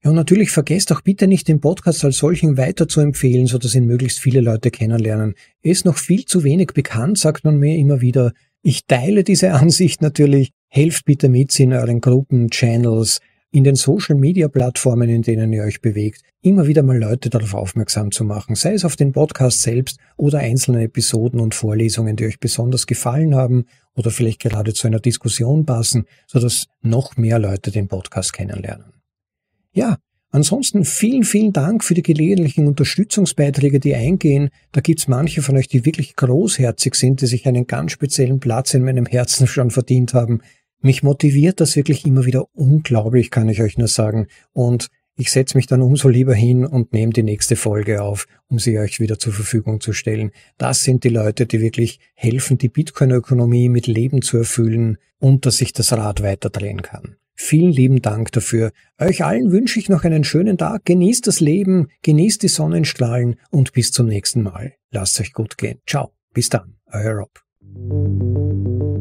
Ja, und natürlich vergesst auch bitte nicht, den Podcast als solchen weiter zu empfehlen, sodass ihn möglichst viele Leute kennenlernen. Er ist noch viel zu wenig bekannt, sagt man mir immer wieder. Ich teile diese Ansicht natürlich, Helft bitte mit in euren Gruppen, Channels, in den Social-Media-Plattformen, in denen ihr euch bewegt, immer wieder mal Leute darauf aufmerksam zu machen, sei es auf den Podcast selbst oder einzelne Episoden und Vorlesungen, die euch besonders gefallen haben oder vielleicht gerade zu einer Diskussion passen, sodass noch mehr Leute den Podcast kennenlernen. Ja, Ansonsten vielen, vielen Dank für die gelegentlichen Unterstützungsbeiträge, die eingehen. Da gibt's manche von euch, die wirklich großherzig sind, die sich einen ganz speziellen Platz in meinem Herzen schon verdient haben. Mich motiviert das wirklich immer wieder unglaublich, kann ich euch nur sagen. Und ich setze mich dann umso lieber hin und nehme die nächste Folge auf, um sie euch wieder zur Verfügung zu stellen. Das sind die Leute, die wirklich helfen, die Bitcoin-Ökonomie mit Leben zu erfüllen und dass sich das Rad weiterdrehen kann. Vielen lieben Dank dafür. Euch allen wünsche ich noch einen schönen Tag. Genießt das Leben, genießt die Sonnenstrahlen und bis zum nächsten Mal. Lasst euch gut gehen. Ciao. Bis dann. Euer Rob.